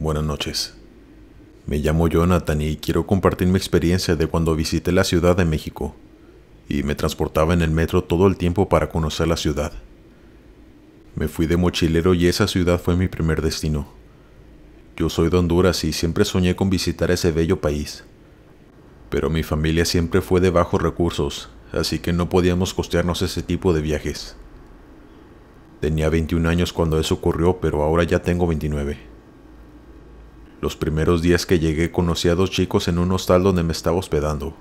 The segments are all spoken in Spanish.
Buenas noches. Me llamo Jonathan y quiero compartir mi experiencia de cuando visité la Ciudad de México y me transportaba en el metro todo el tiempo para conocer la ciudad. Me fui de mochilero y esa ciudad fue mi primer destino. Yo soy de Honduras y siempre soñé con visitar ese bello país. Pero mi familia siempre fue de bajos recursos, así que no podíamos costearnos ese tipo de viajes. Tenía 21 años cuando eso ocurrió, pero ahora ya tengo 29. Los primeros días que llegué conocí a dos chicos en un hostal donde me estaba hospedando.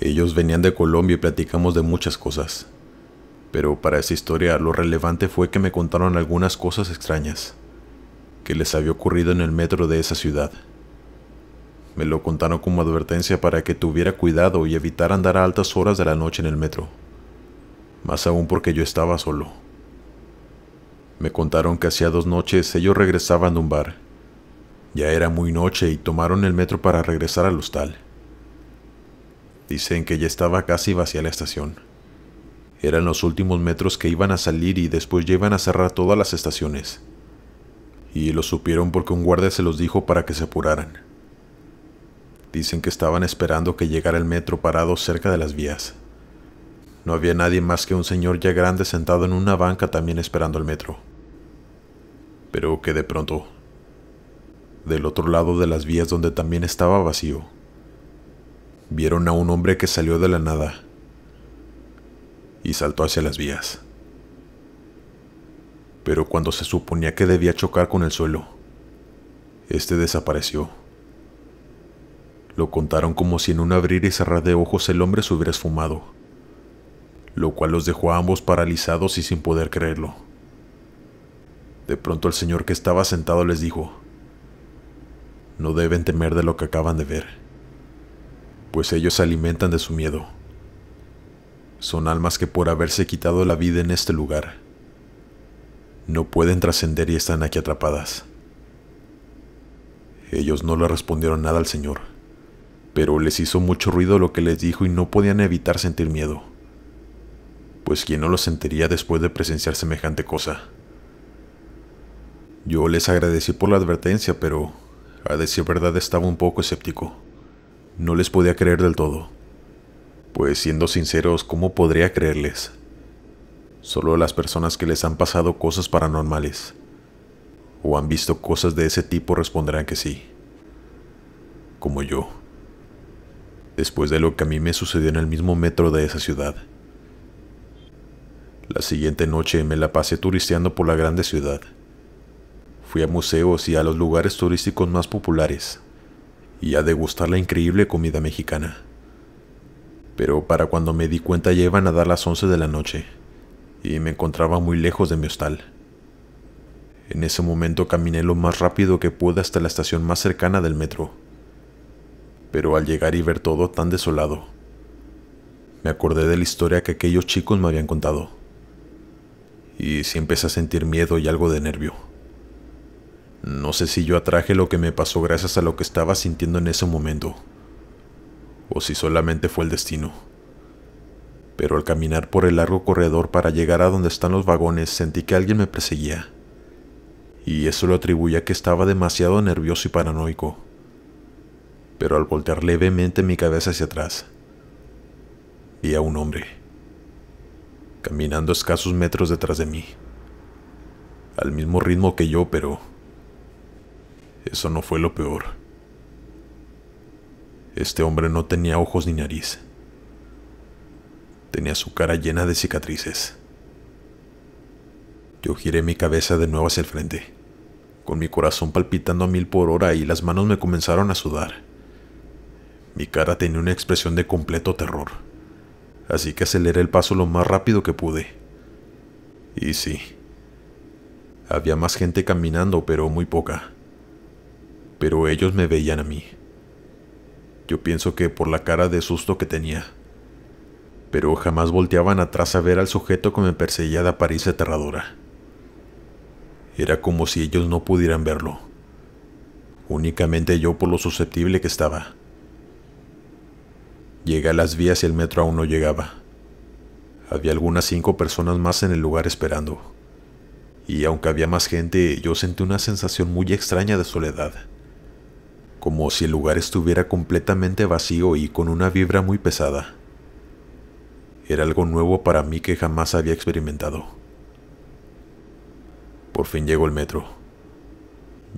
Ellos venían de Colombia y platicamos de muchas cosas. Pero para esa historia lo relevante fue que me contaron algunas cosas extrañas que les había ocurrido en el metro de esa ciudad. Me lo contaron como advertencia para que tuviera cuidado y evitar andar a altas horas de la noche en el metro. Más aún porque yo estaba solo. Me contaron que hacía dos noches ellos regresaban de un bar ya era muy noche y tomaron el metro para regresar al hostal. Dicen que ya estaba casi vacía la estación. Eran los últimos metros que iban a salir y después ya iban a cerrar todas las estaciones. Y lo supieron porque un guardia se los dijo para que se apuraran. Dicen que estaban esperando que llegara el metro parado cerca de las vías. No había nadie más que un señor ya grande sentado en una banca también esperando el metro. Pero que de pronto del otro lado de las vías donde también estaba vacío. Vieron a un hombre que salió de la nada y saltó hacia las vías. Pero cuando se suponía que debía chocar con el suelo, este desapareció. Lo contaron como si en un abrir y cerrar de ojos el hombre se hubiera esfumado, lo cual los dejó a ambos paralizados y sin poder creerlo. De pronto el señor que estaba sentado les dijo, no deben temer de lo que acaban de ver, pues ellos se alimentan de su miedo. Son almas que por haberse quitado la vida en este lugar, no pueden trascender y están aquí atrapadas. Ellos no le respondieron nada al Señor, pero les hizo mucho ruido lo que les dijo y no podían evitar sentir miedo, pues quién no lo sentiría después de presenciar semejante cosa. Yo les agradecí por la advertencia, pero a decir verdad estaba un poco escéptico. No les podía creer del todo. Pues siendo sinceros, ¿cómo podría creerles? Solo las personas que les han pasado cosas paranormales o han visto cosas de ese tipo responderán que sí. Como yo. Después de lo que a mí me sucedió en el mismo metro de esa ciudad. La siguiente noche me la pasé turisteando por la grande ciudad a museos y a los lugares turísticos más populares y a degustar la increíble comida mexicana. Pero para cuando me di cuenta ya iban a dar las 11 de la noche y me encontraba muy lejos de mi hostal. En ese momento caminé lo más rápido que pude hasta la estación más cercana del metro. Pero al llegar y ver todo tan desolado, me acordé de la historia que aquellos chicos me habían contado. Y sí empecé a sentir miedo y algo de nervio. No sé si yo atraje lo que me pasó gracias a lo que estaba sintiendo en ese momento, o si solamente fue el destino. Pero al caminar por el largo corredor para llegar a donde están los vagones sentí que alguien me perseguía, y eso lo atribuía a que estaba demasiado nervioso y paranoico. Pero al voltear levemente mi cabeza hacia atrás, vi a un hombre, caminando escasos metros detrás de mí, al mismo ritmo que yo, pero eso no fue lo peor. Este hombre no tenía ojos ni nariz. Tenía su cara llena de cicatrices. Yo giré mi cabeza de nuevo hacia el frente, con mi corazón palpitando a mil por hora y las manos me comenzaron a sudar. Mi cara tenía una expresión de completo terror, así que aceleré el paso lo más rápido que pude. Y sí, había más gente caminando, pero muy poca pero ellos me veían a mí. Yo pienso que por la cara de susto que tenía. Pero jamás volteaban atrás a ver al sujeto que me perseguía de parís aterradora. Era como si ellos no pudieran verlo. Únicamente yo por lo susceptible que estaba. Llegué a las vías y el metro aún no llegaba. Había algunas cinco personas más en el lugar esperando. Y aunque había más gente, yo sentí una sensación muy extraña de soledad como si el lugar estuviera completamente vacío y con una vibra muy pesada. Era algo nuevo para mí que jamás había experimentado. Por fin llegó el metro.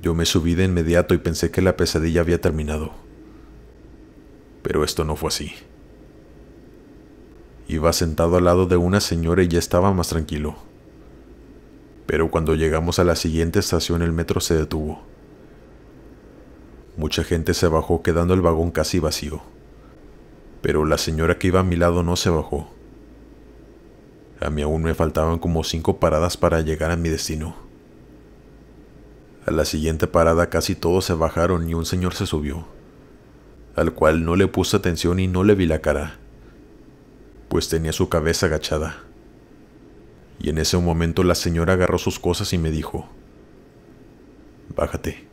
Yo me subí de inmediato y pensé que la pesadilla había terminado. Pero esto no fue así. Iba sentado al lado de una señora y ya estaba más tranquilo. Pero cuando llegamos a la siguiente estación el metro se detuvo. Mucha gente se bajó quedando el vagón casi vacío. Pero la señora que iba a mi lado no se bajó. A mí aún me faltaban como cinco paradas para llegar a mi destino. A la siguiente parada casi todos se bajaron y un señor se subió, al cual no le puse atención y no le vi la cara, pues tenía su cabeza agachada. Y en ese momento la señora agarró sus cosas y me dijo, Bájate.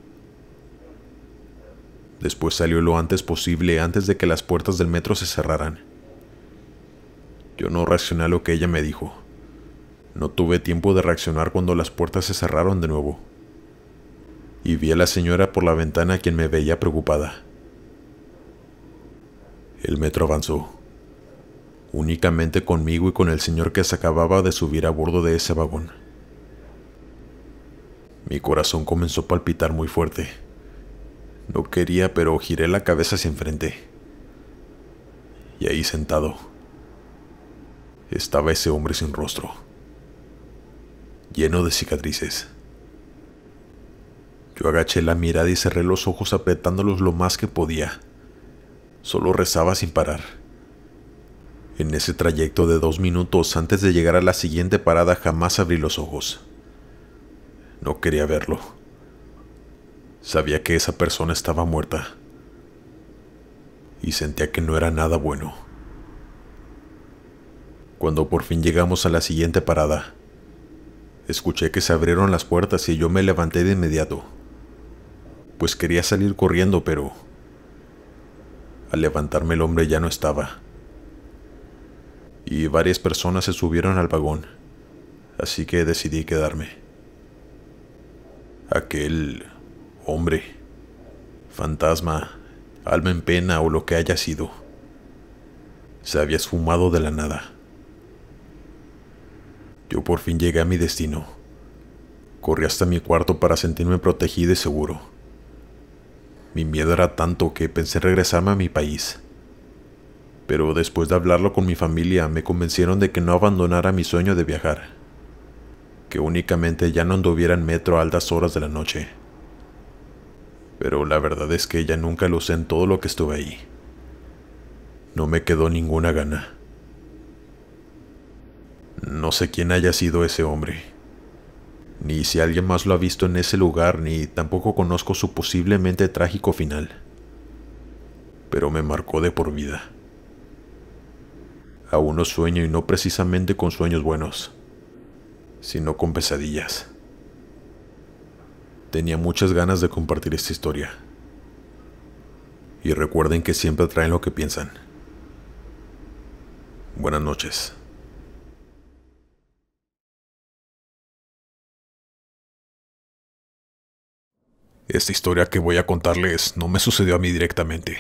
Después salió lo antes posible antes de que las puertas del metro se cerraran. Yo no reaccioné a lo que ella me dijo. No tuve tiempo de reaccionar cuando las puertas se cerraron de nuevo. Y vi a la señora por la ventana quien me veía preocupada. El metro avanzó, únicamente conmigo y con el señor que se acababa de subir a bordo de ese vagón. Mi corazón comenzó a palpitar muy fuerte. No quería, pero giré la cabeza hacia enfrente. Y ahí sentado estaba ese hombre sin rostro, lleno de cicatrices. Yo agaché la mirada y cerré los ojos apretándolos lo más que podía. Solo rezaba sin parar. En ese trayecto de dos minutos antes de llegar a la siguiente parada jamás abrí los ojos. No quería verlo. Sabía que esa persona estaba muerta y sentía que no era nada bueno. Cuando por fin llegamos a la siguiente parada, escuché que se abrieron las puertas y yo me levanté de inmediato, pues quería salir corriendo, pero al levantarme el hombre ya no estaba. Y varias personas se subieron al vagón, así que decidí quedarme. Aquel hombre, fantasma, alma en pena o lo que haya sido, se había esfumado de la nada. Yo por fin llegué a mi destino. Corrí hasta mi cuarto para sentirme protegido y seguro. Mi miedo era tanto que pensé regresarme a mi país. Pero después de hablarlo con mi familia me convencieron de que no abandonara mi sueño de viajar, que únicamente ya no anduviera en metro a altas horas de la noche pero la verdad es que ella nunca lo usé en todo lo que estuve ahí. No me quedó ninguna gana. No sé quién haya sido ese hombre, ni si alguien más lo ha visto en ese lugar, ni tampoco conozco su posiblemente trágico final, pero me marcó de por vida. Aún no sueño y no precisamente con sueños buenos, sino con pesadillas. Tenía muchas ganas de compartir esta historia. Y recuerden que siempre traen lo que piensan. Buenas noches. Esta historia que voy a contarles no me sucedió a mí directamente,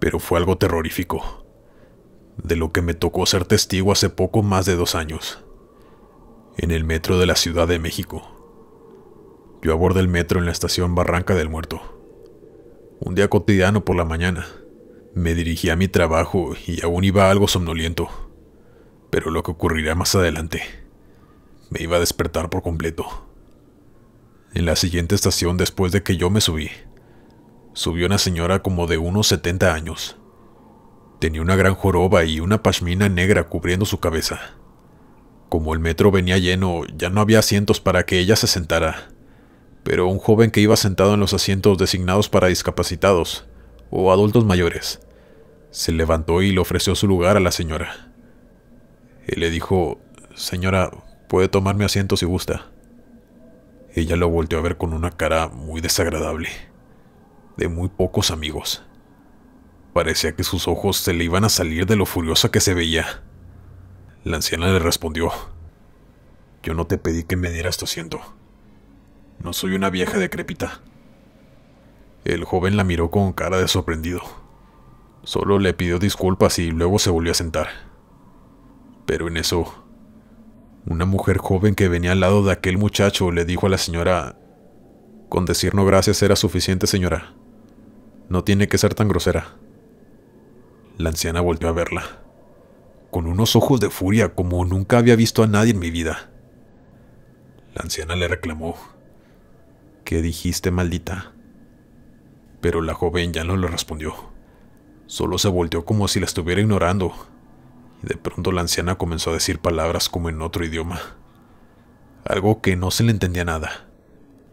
pero fue algo terrorífico, de lo que me tocó ser testigo hace poco más de dos años, en el metro de la Ciudad de México. Yo abordé el metro en la estación Barranca del Muerto. Un día cotidiano por la mañana. Me dirigí a mi trabajo y aún iba algo somnoliento. Pero lo que ocurrirá más adelante me iba a despertar por completo. En la siguiente estación después de que yo me subí, subió una señora como de unos 70 años. Tenía una gran joroba y una pashmina negra cubriendo su cabeza. Como el metro venía lleno, ya no había asientos para que ella se sentara pero un joven que iba sentado en los asientos designados para discapacitados o adultos mayores. Se levantó y le ofreció su lugar a la señora. Él le dijo, Señora, puede tomar mi asiento si gusta. Ella lo volteó a ver con una cara muy desagradable, de muy pocos amigos. Parecía que sus ojos se le iban a salir de lo furiosa que se veía. La anciana le respondió, Yo no te pedí que me dieras tu asiento. No soy una vieja decrépita. El joven la miró con cara de sorprendido. Solo le pidió disculpas y luego se volvió a sentar. Pero en eso, una mujer joven que venía al lado de aquel muchacho le dijo a la señora, con decir no gracias era suficiente señora. No tiene que ser tan grosera. La anciana volvió a verla, con unos ojos de furia como nunca había visto a nadie en mi vida. La anciana le reclamó ¿Qué dijiste, maldita? Pero la joven ya no le respondió. Solo se volteó como si la estuviera ignorando. Y de pronto la anciana comenzó a decir palabras como en otro idioma. Algo que no se le entendía nada.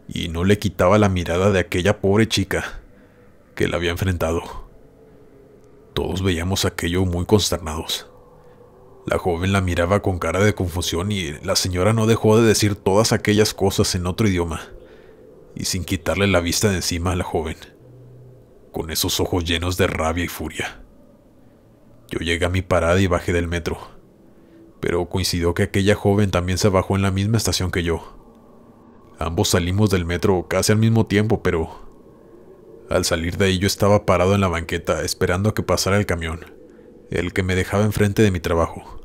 Y no le quitaba la mirada de aquella pobre chica que la había enfrentado. Todos veíamos aquello muy consternados. La joven la miraba con cara de confusión y la señora no dejó de decir todas aquellas cosas en otro idioma y sin quitarle la vista de encima a la joven, con esos ojos llenos de rabia y furia. Yo llegué a mi parada y bajé del metro, pero coincidió que aquella joven también se bajó en la misma estación que yo. Ambos salimos del metro casi al mismo tiempo, pero al salir de ahí yo estaba parado en la banqueta esperando a que pasara el camión, el que me dejaba enfrente de mi trabajo,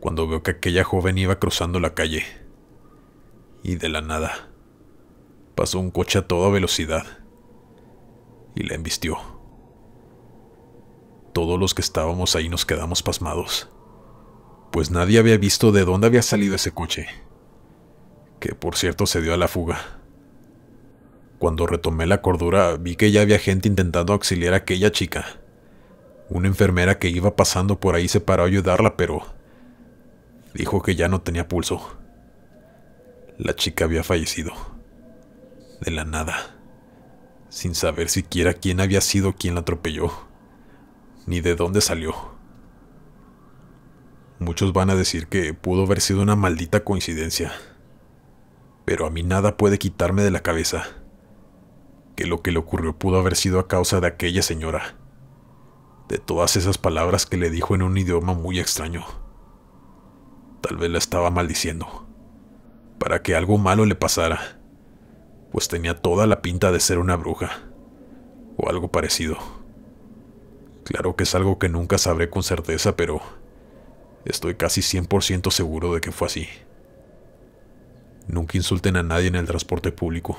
cuando veo que aquella joven iba cruzando la calle. Y de la nada, pasó un coche a toda velocidad y la embistió. Todos los que estábamos ahí nos quedamos pasmados, pues nadie había visto de dónde había salido ese coche, que por cierto se dio a la fuga. Cuando retomé la cordura, vi que ya había gente intentando auxiliar a aquella chica. Una enfermera que iba pasando por ahí se paró a ayudarla, pero dijo que ya no tenía pulso. La chica había fallecido de la nada, sin saber siquiera quién había sido quien la atropelló, ni de dónde salió. Muchos van a decir que pudo haber sido una maldita coincidencia, pero a mí nada puede quitarme de la cabeza que lo que le ocurrió pudo haber sido a causa de aquella señora, de todas esas palabras que le dijo en un idioma muy extraño. Tal vez la estaba maldiciendo, para que algo malo le pasara pues tenía toda la pinta de ser una bruja, o algo parecido. Claro que es algo que nunca sabré con certeza, pero estoy casi 100% seguro de que fue así. Nunca insulten a nadie en el transporte público,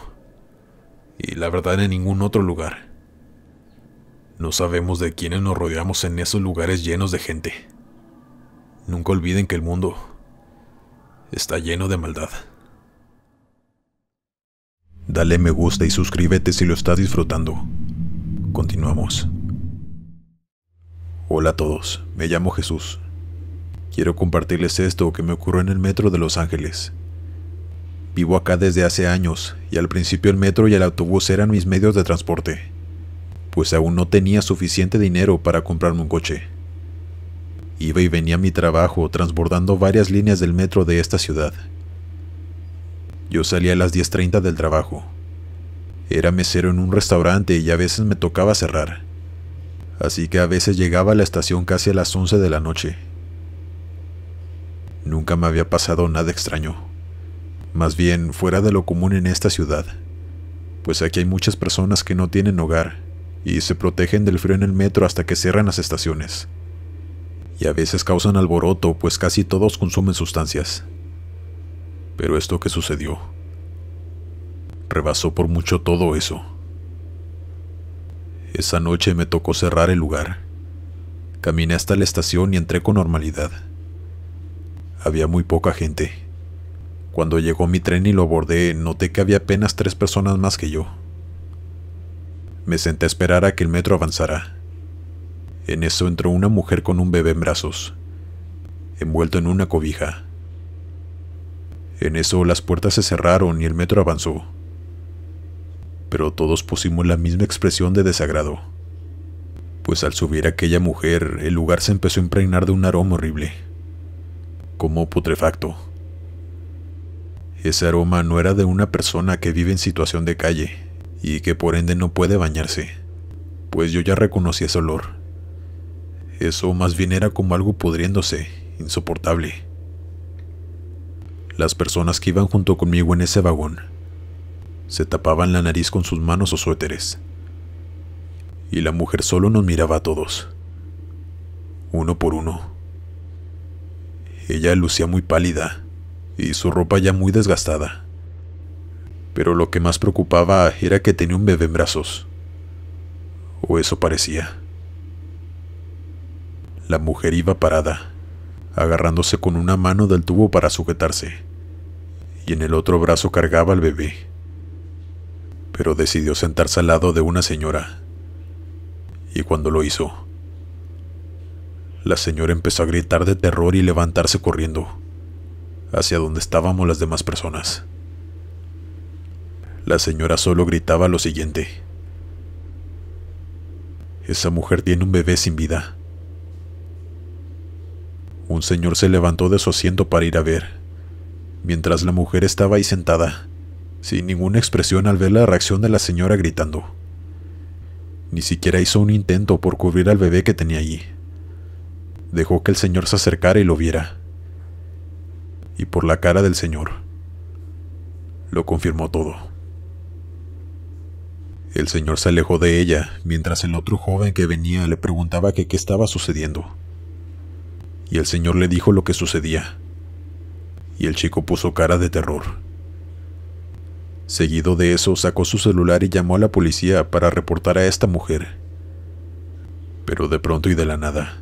y la verdad en ningún otro lugar. No sabemos de quiénes nos rodeamos en esos lugares llenos de gente. Nunca olviden que el mundo está lleno de maldad. Dale me gusta y suscríbete si lo estás disfrutando. Continuamos. Hola a todos, me llamo Jesús. Quiero compartirles esto que me ocurrió en el metro de Los Ángeles. Vivo acá desde hace años y al principio el metro y el autobús eran mis medios de transporte, pues aún no tenía suficiente dinero para comprarme un coche. Iba y venía a mi trabajo transbordando varias líneas del metro de esta ciudad yo salía a las 10.30 del trabajo. Era mesero en un restaurante y a veces me tocaba cerrar. Así que a veces llegaba a la estación casi a las 11 de la noche. Nunca me había pasado nada extraño. Más bien fuera de lo común en esta ciudad. Pues aquí hay muchas personas que no tienen hogar y se protegen del frío en el metro hasta que cierran las estaciones. Y a veces causan alboroto, pues casi todos consumen sustancias. Pero esto que sucedió rebasó por mucho todo eso. Esa noche me tocó cerrar el lugar. Caminé hasta la estación y entré con normalidad. Había muy poca gente. Cuando llegó mi tren y lo abordé, noté que había apenas tres personas más que yo. Me senté a esperar a que el metro avanzara. En eso entró una mujer con un bebé en brazos, envuelto en una cobija. En eso las puertas se cerraron y el metro avanzó. Pero todos pusimos la misma expresión de desagrado, pues al subir aquella mujer el lugar se empezó a impregnar de un aroma horrible, como putrefacto. Ese aroma no era de una persona que vive en situación de calle y que por ende no puede bañarse, pues yo ya reconocí ese olor. Eso más bien era como algo pudriéndose, insoportable. Las personas que iban junto conmigo en ese vagón se tapaban la nariz con sus manos o suéteres. Y la mujer solo nos miraba a todos, uno por uno. Ella lucía muy pálida y su ropa ya muy desgastada. Pero lo que más preocupaba era que tenía un bebé en brazos. O eso parecía. La mujer iba parada, agarrándose con una mano del tubo para sujetarse y en el otro brazo cargaba al bebé. Pero decidió sentarse al lado de una señora. Y cuando lo hizo, la señora empezó a gritar de terror y levantarse corriendo hacia donde estábamos las demás personas. La señora solo gritaba lo siguiente. Esa mujer tiene un bebé sin vida. Un señor se levantó de su asiento para ir a ver mientras la mujer estaba ahí sentada, sin ninguna expresión al ver la reacción de la señora gritando. Ni siquiera hizo un intento por cubrir al bebé que tenía allí. Dejó que el señor se acercara y lo viera. Y por la cara del señor, lo confirmó todo. El señor se alejó de ella, mientras el otro joven que venía le preguntaba qué estaba sucediendo. Y el señor le dijo lo que sucedía y el chico puso cara de terror. Seguido de eso, sacó su celular y llamó a la policía para reportar a esta mujer. Pero de pronto y de la nada.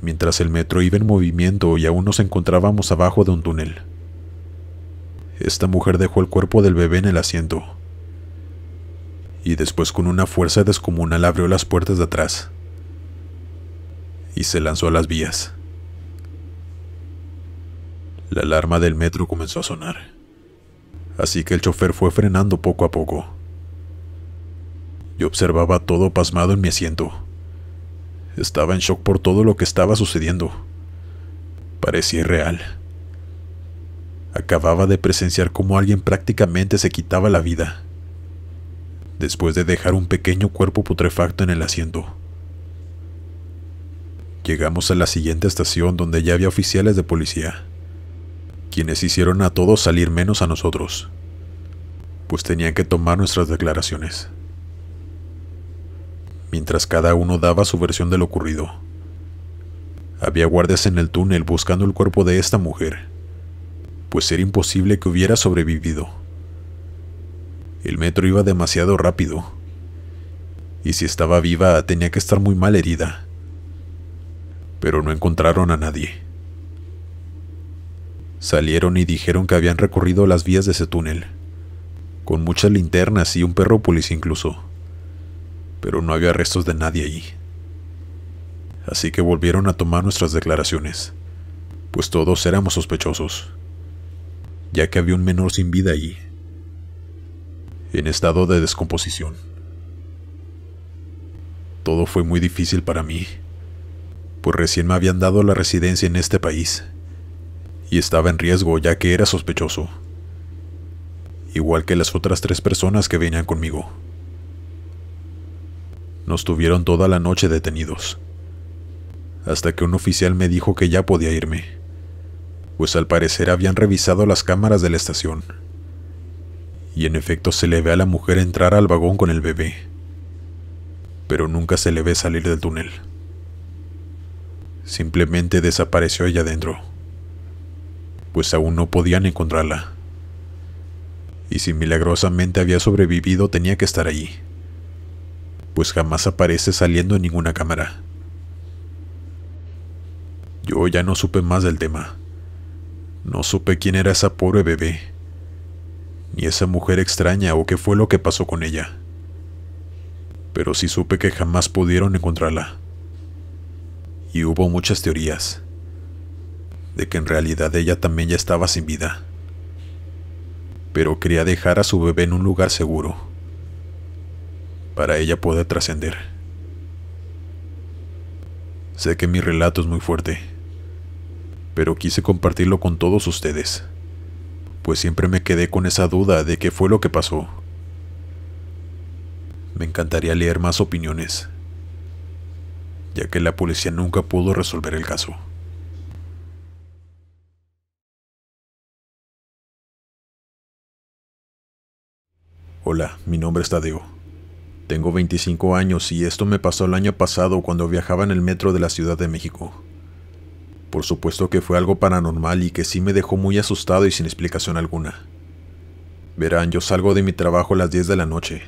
Mientras el metro iba en movimiento y aún nos encontrábamos abajo de un túnel, esta mujer dejó el cuerpo del bebé en el asiento y después con una fuerza descomunal abrió las puertas de atrás y se lanzó a las vías. La alarma del metro comenzó a sonar, así que el chofer fue frenando poco a poco. Yo observaba todo pasmado en mi asiento. Estaba en shock por todo lo que estaba sucediendo. Parecía irreal. Acababa de presenciar cómo alguien prácticamente se quitaba la vida, después de dejar un pequeño cuerpo putrefacto en el asiento. Llegamos a la siguiente estación donde ya había oficiales de policía quienes hicieron a todos salir menos a nosotros, pues tenían que tomar nuestras declaraciones. Mientras cada uno daba su versión de lo ocurrido, había guardias en el túnel buscando el cuerpo de esta mujer, pues era imposible que hubiera sobrevivido. El metro iba demasiado rápido, y si estaba viva tenía que estar muy mal herida, pero no encontraron a nadie. Salieron y dijeron que habían recorrido las vías de ese túnel, con muchas linternas y un perrópolis incluso, pero no había restos de nadie allí. Así que volvieron a tomar nuestras declaraciones, pues todos éramos sospechosos, ya que había un menor sin vida allí, en estado de descomposición. Todo fue muy difícil para mí, pues recién me habían dado la residencia en este país y estaba en riesgo ya que era sospechoso, igual que las otras tres personas que venían conmigo. Nos tuvieron toda la noche detenidos, hasta que un oficial me dijo que ya podía irme, pues al parecer habían revisado las cámaras de la estación. Y en efecto se le ve a la mujer entrar al vagón con el bebé, pero nunca se le ve salir del túnel. Simplemente desapareció allá adentro pues aún no podían encontrarla. Y si milagrosamente había sobrevivido tenía que estar allí, pues jamás aparece saliendo en ninguna cámara. Yo ya no supe más del tema. No supe quién era esa pobre bebé, ni esa mujer extraña o qué fue lo que pasó con ella. Pero sí supe que jamás pudieron encontrarla. Y hubo muchas teorías de que en realidad ella también ya estaba sin vida. Pero quería dejar a su bebé en un lugar seguro, para ella poder trascender. Sé que mi relato es muy fuerte, pero quise compartirlo con todos ustedes, pues siempre me quedé con esa duda de qué fue lo que pasó. Me encantaría leer más opiniones, ya que la policía nunca pudo resolver el caso. Hola, mi nombre es Tadeo. Tengo 25 años y esto me pasó el año pasado cuando viajaba en el metro de la Ciudad de México. Por supuesto que fue algo paranormal y que sí me dejó muy asustado y sin explicación alguna. Verán, yo salgo de mi trabajo a las 10 de la noche.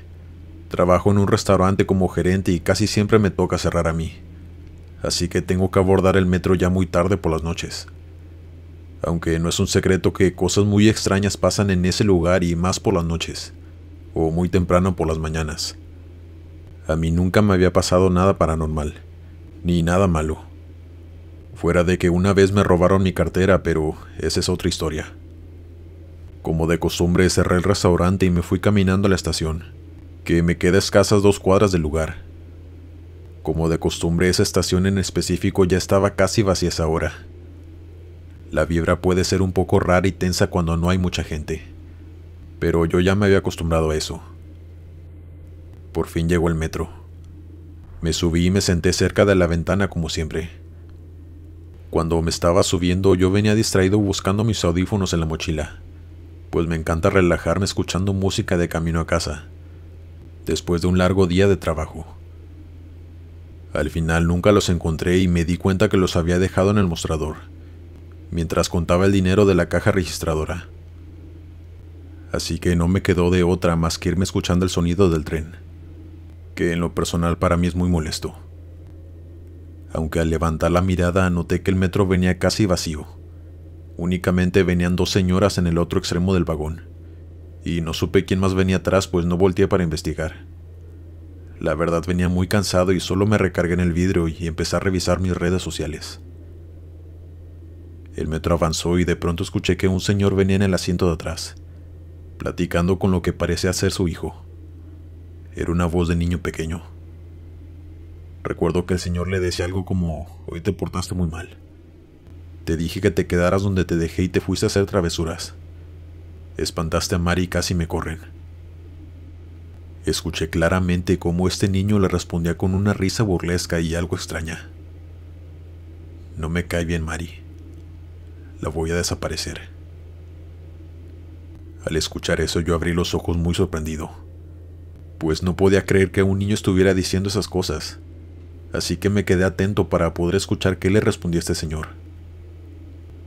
Trabajo en un restaurante como gerente y casi siempre me toca cerrar a mí. Así que tengo que abordar el metro ya muy tarde por las noches. Aunque no es un secreto que cosas muy extrañas pasan en ese lugar y más por las noches o muy temprano por las mañanas. A mí nunca me había pasado nada paranormal, ni nada malo. Fuera de que una vez me robaron mi cartera, pero esa es otra historia. Como de costumbre cerré el restaurante y me fui caminando a la estación, que me queda escasas dos cuadras del lugar. Como de costumbre esa estación en específico ya estaba casi vacía esa hora. La vibra puede ser un poco rara y tensa cuando no hay mucha gente pero yo ya me había acostumbrado a eso. Por fin llegó el metro. Me subí y me senté cerca de la ventana como siempre. Cuando me estaba subiendo yo venía distraído buscando mis audífonos en la mochila, pues me encanta relajarme escuchando música de camino a casa, después de un largo día de trabajo. Al final nunca los encontré y me di cuenta que los había dejado en el mostrador, mientras contaba el dinero de la caja registradora así que no me quedó de otra más que irme escuchando el sonido del tren, que en lo personal para mí es muy molesto. Aunque al levantar la mirada noté que el metro venía casi vacío. Únicamente venían dos señoras en el otro extremo del vagón, y no supe quién más venía atrás pues no volteé para investigar. La verdad venía muy cansado y solo me recargué en el vidrio y empecé a revisar mis redes sociales. El metro avanzó y de pronto escuché que un señor venía en el asiento de atrás platicando con lo que parecía ser su hijo. Era una voz de niño pequeño. Recuerdo que el señor le decía algo como, hoy te portaste muy mal. Te dije que te quedaras donde te dejé y te fuiste a hacer travesuras. Espantaste a Mari y casi me corren. Escuché claramente cómo este niño le respondía con una risa burlesca y algo extraña. No me cae bien Mari. La voy a desaparecer. Al escuchar eso yo abrí los ojos muy sorprendido, pues no podía creer que un niño estuviera diciendo esas cosas, así que me quedé atento para poder escuchar qué le respondía este señor.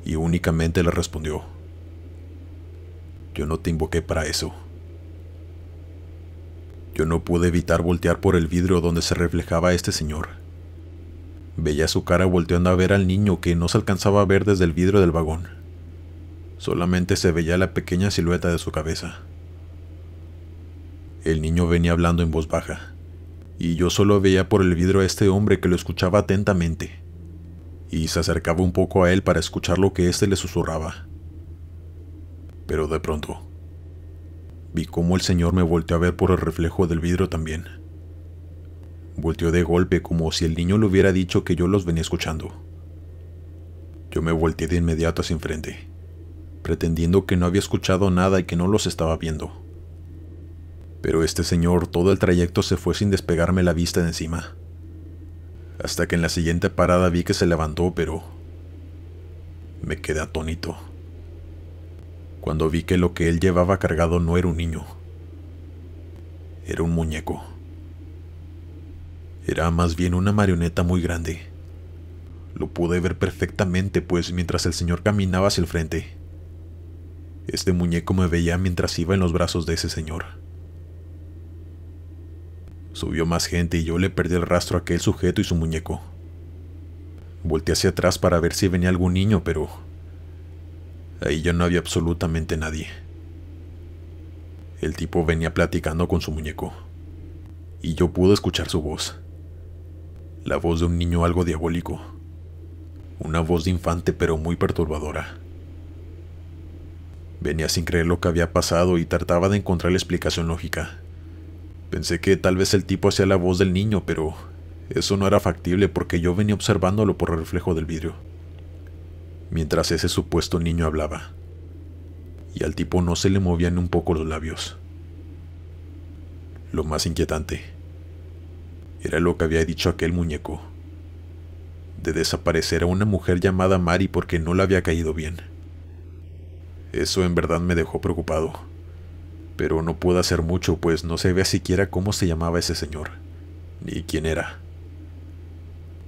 Y únicamente le respondió, yo no te invoqué para eso. Yo no pude evitar voltear por el vidrio donde se reflejaba este señor. Veía su cara volteando a ver al niño que no se alcanzaba a ver desde el vidrio del vagón. Solamente se veía la pequeña silueta de su cabeza. El niño venía hablando en voz baja, y yo solo veía por el vidrio a este hombre que lo escuchaba atentamente, y se acercaba un poco a él para escuchar lo que éste le susurraba. Pero de pronto, vi cómo el señor me volteó a ver por el reflejo del vidrio también. Volteó de golpe como si el niño le hubiera dicho que yo los venía escuchando. Yo me volteé de inmediato hacia enfrente pretendiendo que no había escuchado nada y que no los estaba viendo. Pero este señor todo el trayecto se fue sin despegarme la vista de encima. Hasta que en la siguiente parada vi que se levantó, pero me quedé atónito. Cuando vi que lo que él llevaba cargado no era un niño, era un muñeco. Era más bien una marioneta muy grande. Lo pude ver perfectamente, pues mientras el señor caminaba hacia el frente, este muñeco me veía mientras iba en los brazos de ese señor. Subió más gente y yo le perdí el rastro a aquel sujeto y su muñeco. Volté hacia atrás para ver si venía algún niño, pero ahí ya no había absolutamente nadie. El tipo venía platicando con su muñeco, y yo pude escuchar su voz. La voz de un niño algo diabólico. Una voz de infante pero muy perturbadora. Venía sin creer lo que había pasado y trataba de encontrar la explicación lógica. Pensé que tal vez el tipo hacía la voz del niño, pero eso no era factible porque yo venía observándolo por reflejo del vidrio. Mientras ese supuesto niño hablaba. Y al tipo no se le movían un poco los labios. Lo más inquietante era lo que había dicho aquel muñeco. De desaparecer a una mujer llamada Mari porque no le había caído bien. Eso en verdad me dejó preocupado. Pero no puedo hacer mucho, pues no se vea siquiera cómo se llamaba ese señor, ni quién era.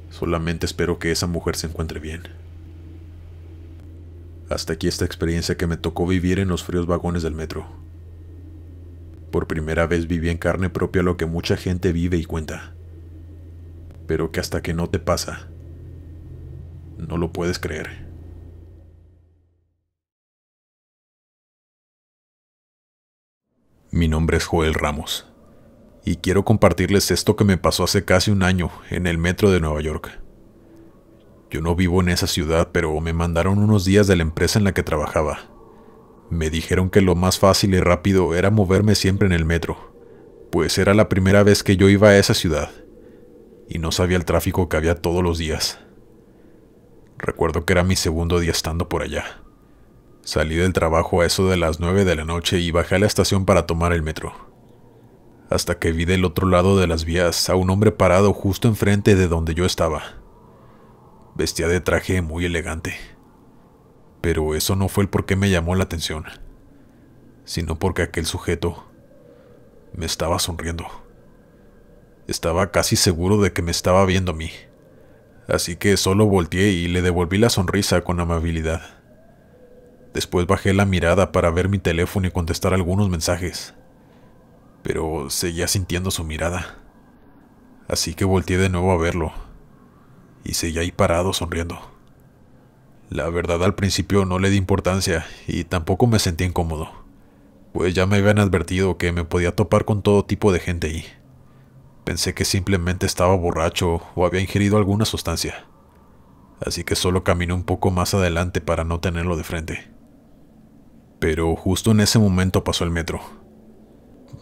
Solamente espero que esa mujer se encuentre bien. Hasta aquí esta experiencia que me tocó vivir en los fríos vagones del metro. Por primera vez viví en carne propia lo que mucha gente vive y cuenta. Pero que hasta que no te pasa, no lo puedes creer. Mi nombre es Joel Ramos y quiero compartirles esto que me pasó hace casi un año en el metro de Nueva York. Yo no vivo en esa ciudad, pero me mandaron unos días de la empresa en la que trabajaba. Me dijeron que lo más fácil y rápido era moverme siempre en el metro, pues era la primera vez que yo iba a esa ciudad, y no sabía el tráfico que había todos los días. Recuerdo que era mi segundo día estando por allá. Salí del trabajo a eso de las 9 de la noche y bajé a la estación para tomar el metro. Hasta que vi del otro lado de las vías a un hombre parado justo enfrente de donde yo estaba. Vestía de traje muy elegante. Pero eso no fue el por qué me llamó la atención, sino porque aquel sujeto me estaba sonriendo. Estaba casi seguro de que me estaba viendo a mí, así que solo volteé y le devolví la sonrisa con amabilidad. Después bajé la mirada para ver mi teléfono y contestar algunos mensajes, pero seguía sintiendo su mirada. Así que volteé de nuevo a verlo, y seguía ahí parado sonriendo. La verdad al principio no le di importancia y tampoco me sentí incómodo, pues ya me habían advertido que me podía topar con todo tipo de gente ahí. Pensé que simplemente estaba borracho o había ingerido alguna sustancia, así que solo caminé un poco más adelante para no tenerlo de frente pero justo en ese momento pasó el metro.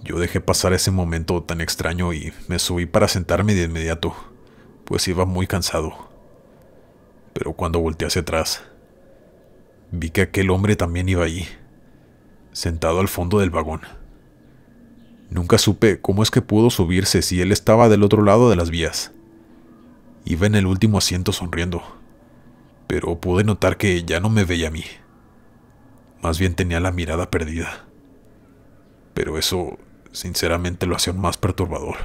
Yo dejé pasar ese momento tan extraño y me subí para sentarme de inmediato, pues iba muy cansado. Pero cuando volteé hacia atrás, vi que aquel hombre también iba allí, sentado al fondo del vagón. Nunca supe cómo es que pudo subirse si él estaba del otro lado de las vías. Iba en el último asiento sonriendo, pero pude notar que ya no me veía a mí. Más bien tenía la mirada perdida. Pero eso, sinceramente, lo hacía más perturbador.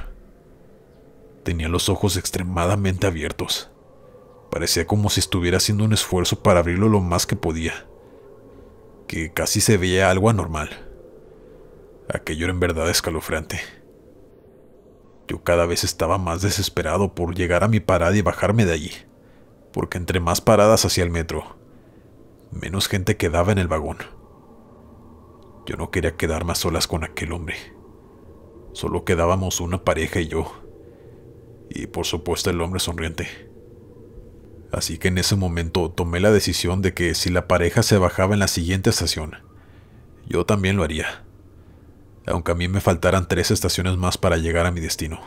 Tenía los ojos extremadamente abiertos. Parecía como si estuviera haciendo un esfuerzo para abrirlo lo más que podía. Que casi se veía algo anormal. Aquello era en verdad escalofriante. Yo cada vez estaba más desesperado por llegar a mi parada y bajarme de allí, porque entre más paradas hacia el metro, menos gente quedaba en el vagón. Yo no quería quedar más solas con aquel hombre. Solo quedábamos una pareja y yo. Y por supuesto el hombre sonriente. Así que en ese momento tomé la decisión de que si la pareja se bajaba en la siguiente estación, yo también lo haría. Aunque a mí me faltaran tres estaciones más para llegar a mi destino.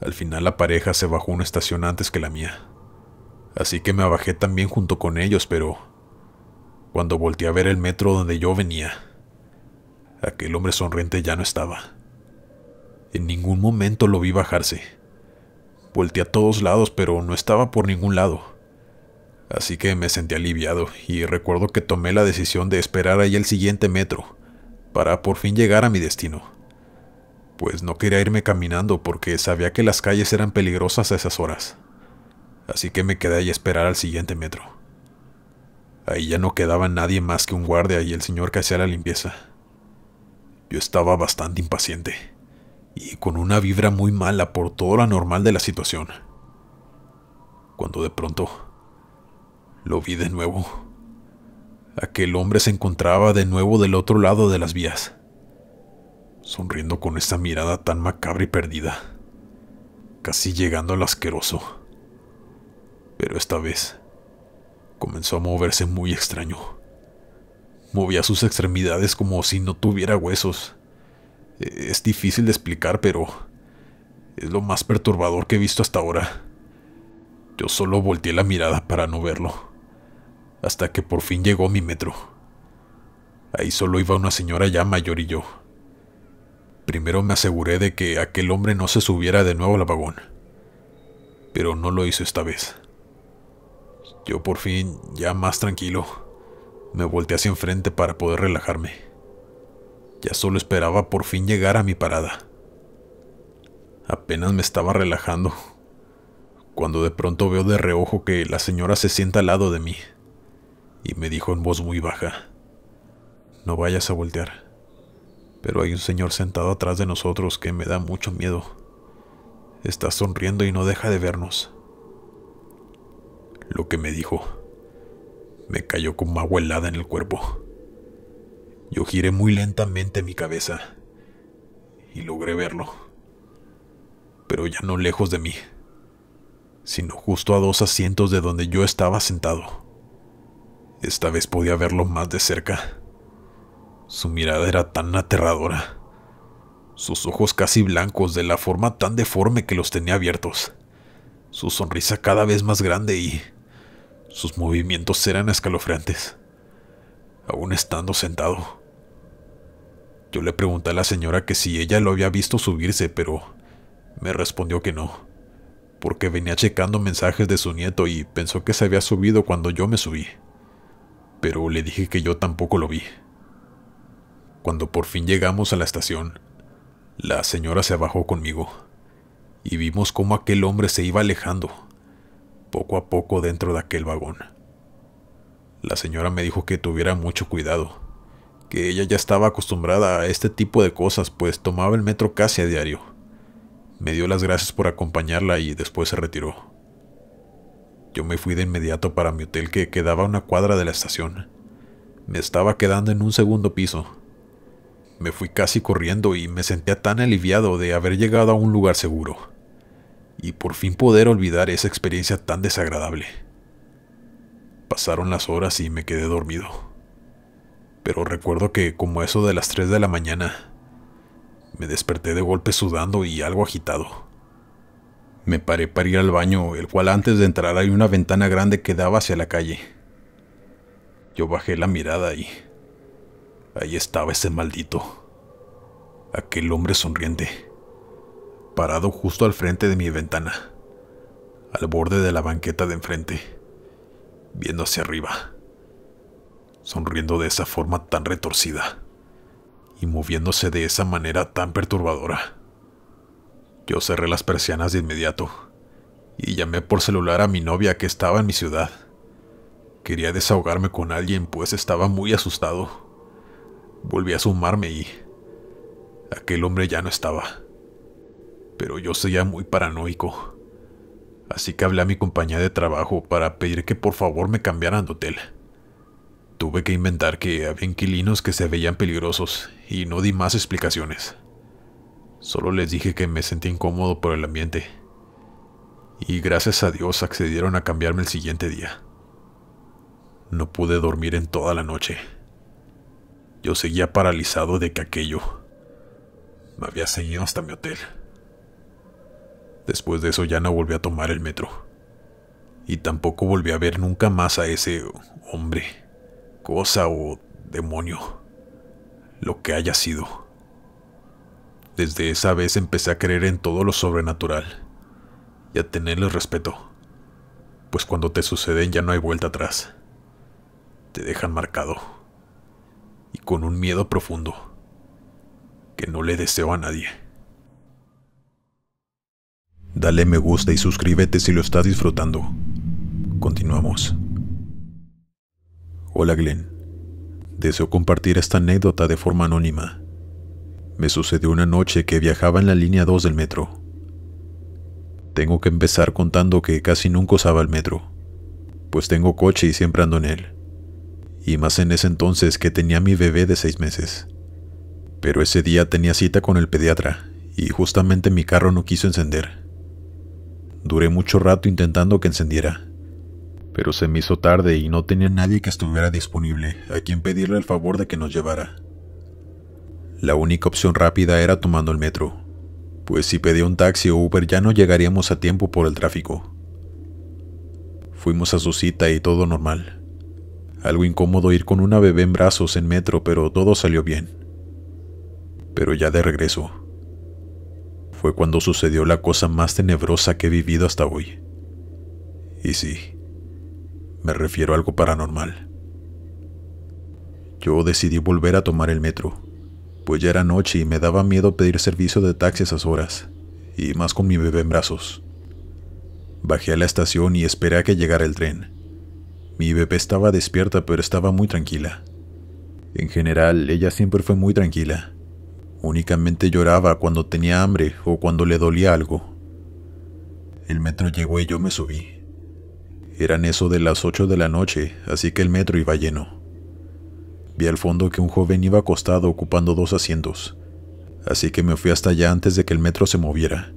Al final la pareja se bajó una estación antes que la mía así que me bajé también junto con ellos, pero cuando volteé a ver el metro donde yo venía, aquel hombre sonriente ya no estaba. En ningún momento lo vi bajarse. Volteé a todos lados, pero no estaba por ningún lado. Así que me sentí aliviado y recuerdo que tomé la decisión de esperar ahí el siguiente metro, para por fin llegar a mi destino. Pues no quería irme caminando porque sabía que las calles eran peligrosas a esas horas así que me quedé ahí a esperar al siguiente metro. Ahí ya no quedaba nadie más que un guardia y el señor que hacía la limpieza. Yo estaba bastante impaciente, y con una vibra muy mala por todo lo anormal de la situación. Cuando de pronto, lo vi de nuevo. Aquel hombre se encontraba de nuevo del otro lado de las vías, sonriendo con esa mirada tan macabra y perdida, casi llegando al asqueroso pero esta vez comenzó a moverse muy extraño. Movía sus extremidades como si no tuviera huesos. E-, es difícil de explicar, pero es lo más perturbador que he visto hasta ahora. Yo solo volteé la mirada para no verlo, hasta que por fin llegó mi metro. Ahí solo iba una señora ya mayor y yo. Primero me aseguré de que aquel hombre no se subiera de nuevo al vagón, pero no lo hizo esta vez. Yo por fin, ya más tranquilo, me volteé hacia enfrente para poder relajarme. Ya solo esperaba por fin llegar a mi parada. Apenas me estaba relajando, cuando de pronto veo de reojo que la señora se sienta al lado de mí y me dijo en voz muy baja, no vayas a voltear, pero hay un señor sentado atrás de nosotros que me da mucho miedo. Está sonriendo y no deja de vernos. Lo que me dijo me cayó como agua helada en el cuerpo. Yo giré muy lentamente mi cabeza y logré verlo, pero ya no lejos de mí, sino justo a dos asientos de donde yo estaba sentado. Esta vez podía verlo más de cerca. Su mirada era tan aterradora, sus ojos casi blancos de la forma tan deforme que los tenía abiertos, su sonrisa cada vez más grande y sus movimientos eran escalofriantes, aún estando sentado. Yo le pregunté a la señora que si ella lo había visto subirse, pero me respondió que no, porque venía checando mensajes de su nieto y pensó que se había subido cuando yo me subí. Pero le dije que yo tampoco lo vi. Cuando por fin llegamos a la estación, la señora se bajó conmigo y vimos cómo aquel hombre se iba alejando poco a poco dentro de aquel vagón. La señora me dijo que tuviera mucho cuidado, que ella ya estaba acostumbrada a este tipo de cosas, pues tomaba el metro casi a diario. Me dio las gracias por acompañarla y después se retiró. Yo me fui de inmediato para mi hotel que quedaba a una cuadra de la estación. Me estaba quedando en un segundo piso. Me fui casi corriendo y me sentía tan aliviado de haber llegado a un lugar seguro y por fin poder olvidar esa experiencia tan desagradable. Pasaron las horas y me quedé dormido. Pero recuerdo que como eso de las 3 de la mañana, me desperté de golpe sudando y algo agitado. Me paré para ir al baño, el cual antes de entrar hay una ventana grande que daba hacia la calle. Yo bajé la mirada y... Ahí estaba ese maldito. Aquel hombre sonriente parado justo al frente de mi ventana, al borde de la banqueta de enfrente, viendo hacia arriba, sonriendo de esa forma tan retorcida y moviéndose de esa manera tan perturbadora. Yo cerré las persianas de inmediato y llamé por celular a mi novia que estaba en mi ciudad. Quería desahogarme con alguien pues estaba muy asustado. Volví a sumarme y aquel hombre ya no estaba pero yo seguía muy paranoico. Así que hablé a mi compañía de trabajo para pedir que por favor me cambiaran de hotel. Tuve que inventar que había inquilinos que se veían peligrosos y no di más explicaciones. Solo les dije que me sentí incómodo por el ambiente. Y gracias a Dios accedieron a cambiarme el siguiente día. No pude dormir en toda la noche. Yo seguía paralizado de que aquello me había seguido hasta mi hotel. Después de eso ya no volví a tomar el metro. Y tampoco volví a ver nunca más a ese hombre, cosa o demonio, lo que haya sido. Desde esa vez empecé a creer en todo lo sobrenatural y a tenerle respeto, pues cuando te suceden ya no hay vuelta atrás. Te dejan marcado y con un miedo profundo que no le deseo a nadie. Dale me gusta y suscríbete si lo estás disfrutando. Continuamos. Hola Glenn. Deseo compartir esta anécdota de forma anónima. Me sucedió una noche que viajaba en la línea 2 del metro. Tengo que empezar contando que casi nunca usaba el metro, pues tengo coche y siempre ando en él. Y más en ese entonces que tenía mi bebé de seis meses. Pero ese día tenía cita con el pediatra y justamente mi carro no quiso encender. Duré mucho rato intentando que encendiera, pero se me hizo tarde y no tenía nadie que estuviera disponible a quien pedirle el favor de que nos llevara. La única opción rápida era tomando el metro, pues si pedía un taxi o Uber ya no llegaríamos a tiempo por el tráfico. Fuimos a su cita y todo normal. Algo incómodo ir con una bebé en brazos en metro, pero todo salió bien. Pero ya de regreso, fue cuando sucedió la cosa más tenebrosa que he vivido hasta hoy. Y sí, me refiero a algo paranormal. Yo decidí volver a tomar el metro, pues ya era noche y me daba miedo pedir servicio de taxi a esas horas, y más con mi bebé en brazos. Bajé a la estación y esperé a que llegara el tren. Mi bebé estaba despierta pero estaba muy tranquila. En general, ella siempre fue muy tranquila, Únicamente lloraba cuando tenía hambre o cuando le dolía algo. El metro llegó y yo me subí. Eran eso de las 8 de la noche, así que el metro iba lleno. Vi al fondo que un joven iba acostado ocupando dos asientos, así que me fui hasta allá antes de que el metro se moviera.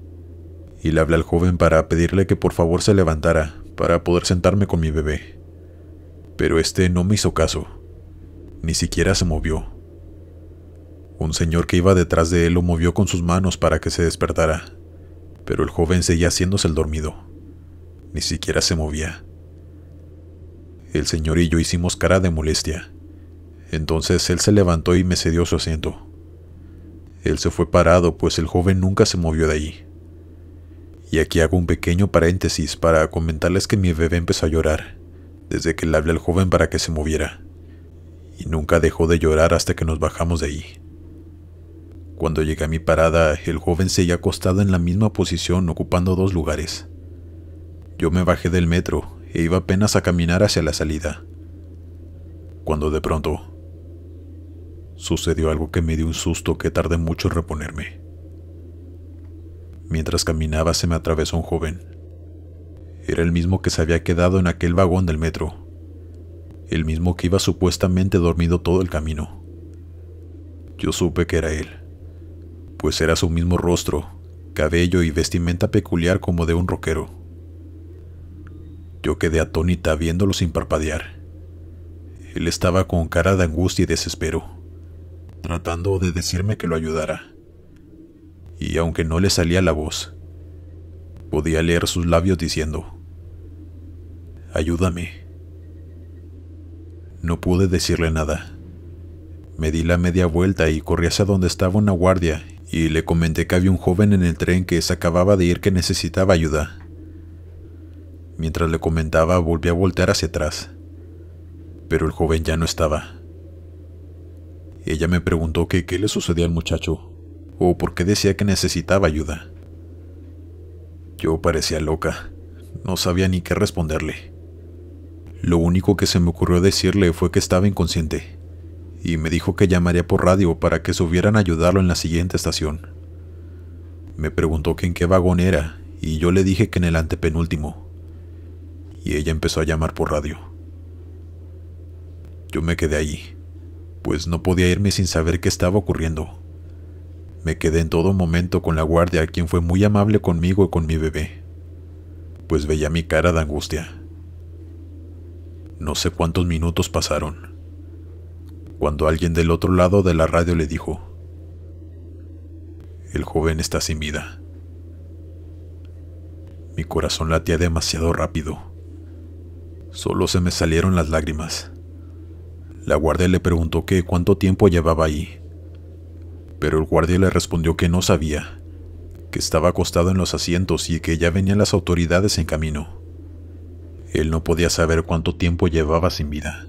Y le hablé al joven para pedirle que por favor se levantara para poder sentarme con mi bebé. Pero este no me hizo caso. Ni siquiera se movió. Un señor que iba detrás de él lo movió con sus manos para que se despertara, pero el joven seguía haciéndose el dormido. Ni siquiera se movía. El señor y yo hicimos cara de molestia. Entonces él se levantó y me cedió su asiento. Él se fue parado, pues el joven nunca se movió de ahí. Y aquí hago un pequeño paréntesis para comentarles que mi bebé empezó a llorar, desde que le hablé al joven para que se moviera, y nunca dejó de llorar hasta que nos bajamos de ahí. Cuando llegué a mi parada, el joven se había acostado en la misma posición ocupando dos lugares. Yo me bajé del metro e iba apenas a caminar hacia la salida. Cuando de pronto sucedió algo que me dio un susto que tardé mucho en reponerme. Mientras caminaba se me atravesó un joven. Era el mismo que se había quedado en aquel vagón del metro. El mismo que iba supuestamente dormido todo el camino. Yo supe que era él pues era su mismo rostro, cabello y vestimenta peculiar como de un roquero. Yo quedé atónita viéndolo sin parpadear. Él estaba con cara de angustia y desespero, tratando de decirme que lo ayudara. Y aunque no le salía la voz, podía leer sus labios diciendo, Ayúdame. No pude decirle nada. Me di la media vuelta y corrí hacia donde estaba una guardia y le comenté que había un joven en el tren que se acababa de ir que necesitaba ayuda. Mientras le comentaba, volví a voltear hacia atrás, pero el joven ya no estaba. Ella me preguntó que qué le sucedía al muchacho o por qué decía que necesitaba ayuda. Yo parecía loca, no sabía ni qué responderle. Lo único que se me ocurrió decirle fue que estaba inconsciente y me dijo que llamaría por radio para que subieran a ayudarlo en la siguiente estación. Me preguntó que en qué vagón era y yo le dije que en el antepenúltimo. Y ella empezó a llamar por radio. Yo me quedé allí, pues no podía irme sin saber qué estaba ocurriendo. Me quedé en todo momento con la guardia, quien fue muy amable conmigo y con mi bebé, pues veía mi cara de angustia. No sé cuántos minutos pasaron cuando alguien del otro lado de la radio le dijo, el joven está sin vida. Mi corazón latía demasiado rápido. Solo se me salieron las lágrimas. La guardia le preguntó que cuánto tiempo llevaba ahí, pero el guardia le respondió que no sabía, que estaba acostado en los asientos y que ya venían las autoridades en camino. Él no podía saber cuánto tiempo llevaba sin vida.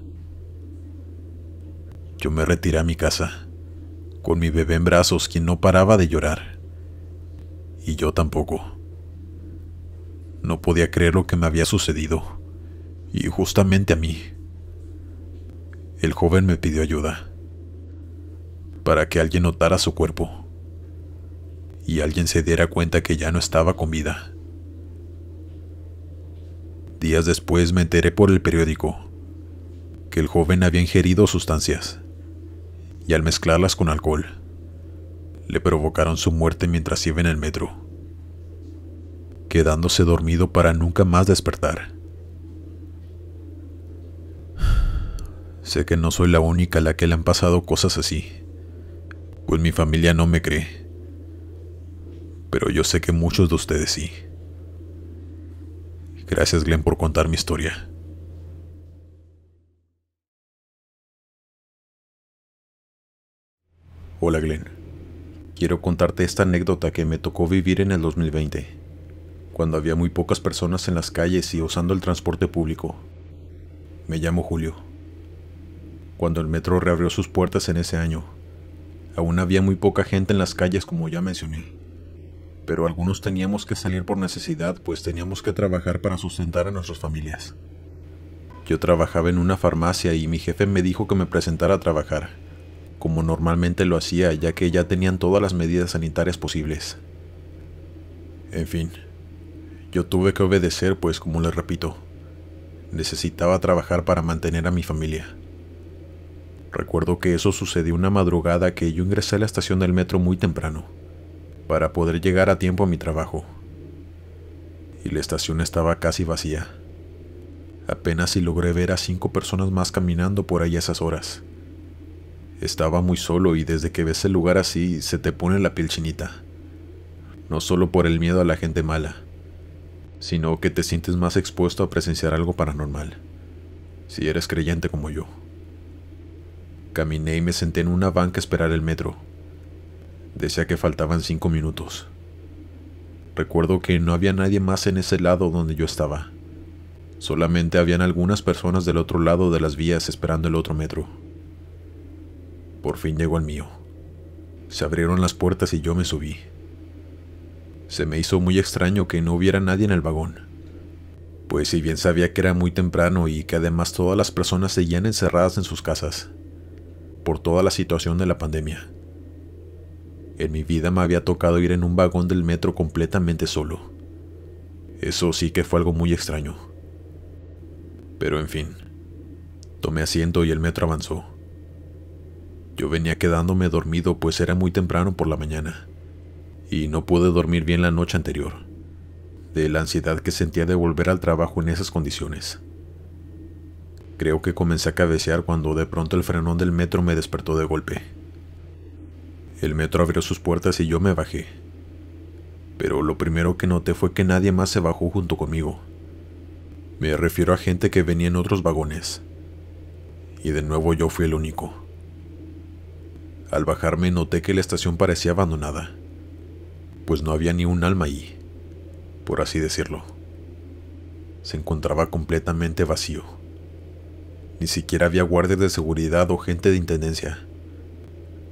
Yo me retiré a mi casa, con mi bebé en brazos, quien no paraba de llorar. Y yo tampoco. No podía creer lo que me había sucedido, y justamente a mí. El joven me pidió ayuda, para que alguien notara su cuerpo, y alguien se diera cuenta que ya no estaba con vida. Días después me enteré por el periódico que el joven había ingerido sustancias y al mezclarlas con alcohol, le provocaron su muerte mientras iba en el metro, quedándose dormido para nunca más despertar. Sé que no soy la única a la que le han pasado cosas así, pues mi familia no me cree, pero yo sé que muchos de ustedes sí. Gracias Glenn por contar mi historia. Hola Glenn. Quiero contarte esta anécdota que me tocó vivir en el 2020, cuando había muy pocas personas en las calles y usando el transporte público. Me llamo Julio. Cuando el metro reabrió sus puertas en ese año, aún había muy poca gente en las calles como ya mencioné. Pero algunos teníamos que salir por necesidad, pues teníamos que trabajar para sustentar a nuestras familias. Yo trabajaba en una farmacia y mi jefe me dijo que me presentara a trabajar como normalmente lo hacía ya que ya tenían todas las medidas sanitarias posibles. En fin, yo tuve que obedecer pues como les repito, necesitaba trabajar para mantener a mi familia. Recuerdo que eso sucedió una madrugada que yo ingresé a la estación del metro muy temprano, para poder llegar a tiempo a mi trabajo. Y la estación estaba casi vacía. Apenas si logré ver a cinco personas más caminando por ahí a esas horas. Estaba muy solo y desde que ves el lugar así se te pone la piel chinita. No solo por el miedo a la gente mala, sino que te sientes más expuesto a presenciar algo paranormal, si eres creyente como yo. Caminé y me senté en una banca a esperar el metro. Decía que faltaban cinco minutos. Recuerdo que no había nadie más en ese lado donde yo estaba. Solamente habían algunas personas del otro lado de las vías esperando el otro metro. Por fin llegó el mío. Se abrieron las puertas y yo me subí. Se me hizo muy extraño que no hubiera nadie en el vagón. Pues si bien sabía que era muy temprano y que además todas las personas seguían encerradas en sus casas, por toda la situación de la pandemia. En mi vida me había tocado ir en un vagón del metro completamente solo. Eso sí que fue algo muy extraño. Pero en fin, tomé asiento y el metro avanzó. Yo venía quedándome dormido pues era muy temprano por la mañana, y no pude dormir bien la noche anterior, de la ansiedad que sentía de volver al trabajo en esas condiciones. Creo que comencé a cabecear cuando de pronto el frenón del metro me despertó de golpe. El metro abrió sus puertas y yo me bajé. Pero lo primero que noté fue que nadie más se bajó junto conmigo. Me refiero a gente que venía en otros vagones. Y de nuevo yo fui el único. Al bajarme noté que la estación parecía abandonada, pues no había ni un alma allí, por así decirlo. Se encontraba completamente vacío. Ni siquiera había guardias de seguridad o gente de intendencia.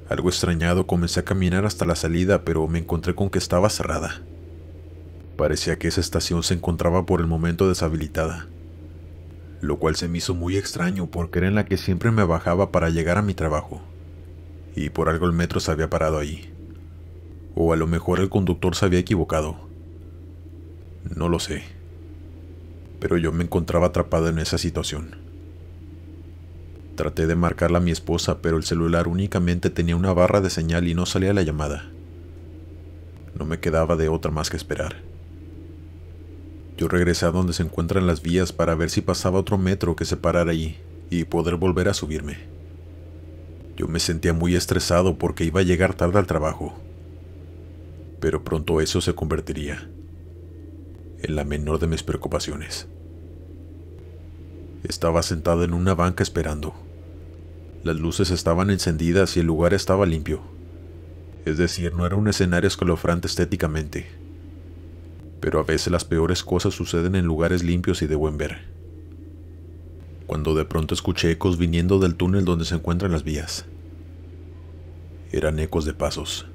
Algo extrañado comencé a caminar hasta la salida, pero me encontré con que estaba cerrada. Parecía que esa estación se encontraba por el momento deshabilitada, lo cual se me hizo muy extraño porque era en la que siempre me bajaba para llegar a mi trabajo y por algo el metro se había parado ahí. O a lo mejor el conductor se había equivocado. No lo sé. Pero yo me encontraba atrapado en esa situación. Traté de marcarla a mi esposa, pero el celular únicamente tenía una barra de señal y no salía la llamada. No me quedaba de otra más que esperar. Yo regresé a donde se encuentran las vías para ver si pasaba otro metro que se parara allí y poder volver a subirme. Yo me sentía muy estresado porque iba a llegar tarde al trabajo. Pero pronto eso se convertiría en la menor de mis preocupaciones. Estaba sentado en una banca esperando. Las luces estaban encendidas y el lugar estaba limpio. Es decir, no era un escenario escalofrante estéticamente. Pero a veces las peores cosas suceden en lugares limpios y de buen ver cuando de pronto escuché ecos viniendo del túnel donde se encuentran las vías. Eran ecos de pasos,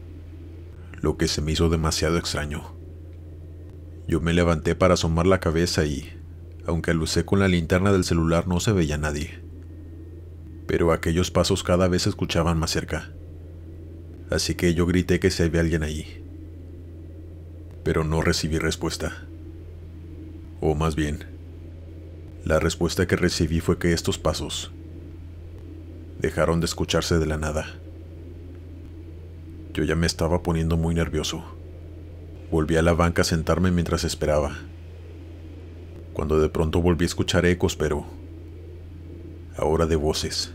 lo que se me hizo demasiado extraño. Yo me levanté para asomar la cabeza y, aunque alucé con la linterna del celular, no se veía nadie. Pero aquellos pasos cada vez se escuchaban más cerca. Así que yo grité que se había alguien ahí. Pero no recibí respuesta. O más bien, la respuesta que recibí fue que estos pasos dejaron de escucharse de la nada. Yo ya me estaba poniendo muy nervioso. Volví a la banca a sentarme mientras esperaba. Cuando de pronto volví a escuchar ecos, pero ahora de voces.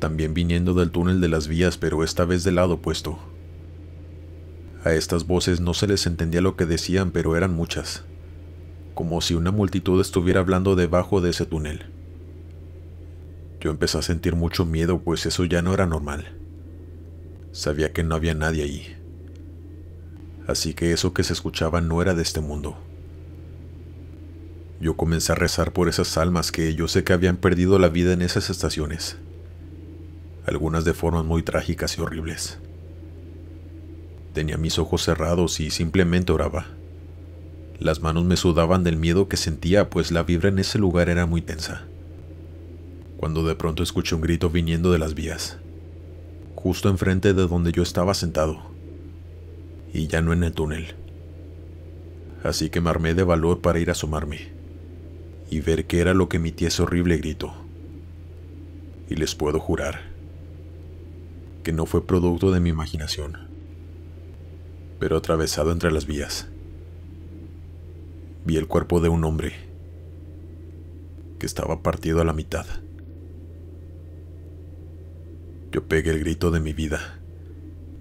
También viniendo del túnel de las vías, pero esta vez del lado opuesto. A estas voces no se les entendía lo que decían, pero eran muchas como si una multitud estuviera hablando debajo de ese túnel. Yo empecé a sentir mucho miedo, pues eso ya no era normal. Sabía que no había nadie ahí Así que eso que se escuchaba no era de este mundo. Yo comencé a rezar por esas almas que yo sé que habían perdido la vida en esas estaciones, algunas de formas muy trágicas y horribles. Tenía mis ojos cerrados y simplemente oraba. Las manos me sudaban del miedo que sentía, pues la vibra en ese lugar era muy tensa. Cuando de pronto escuché un grito viniendo de las vías, justo enfrente de donde yo estaba sentado, y ya no en el túnel. Así que me armé de valor para ir a asomarme y ver qué era lo que emitía ese horrible grito. Y les puedo jurar que no fue producto de mi imaginación, pero atravesado entre las vías vi el cuerpo de un hombre que estaba partido a la mitad. Yo pegué el grito de mi vida.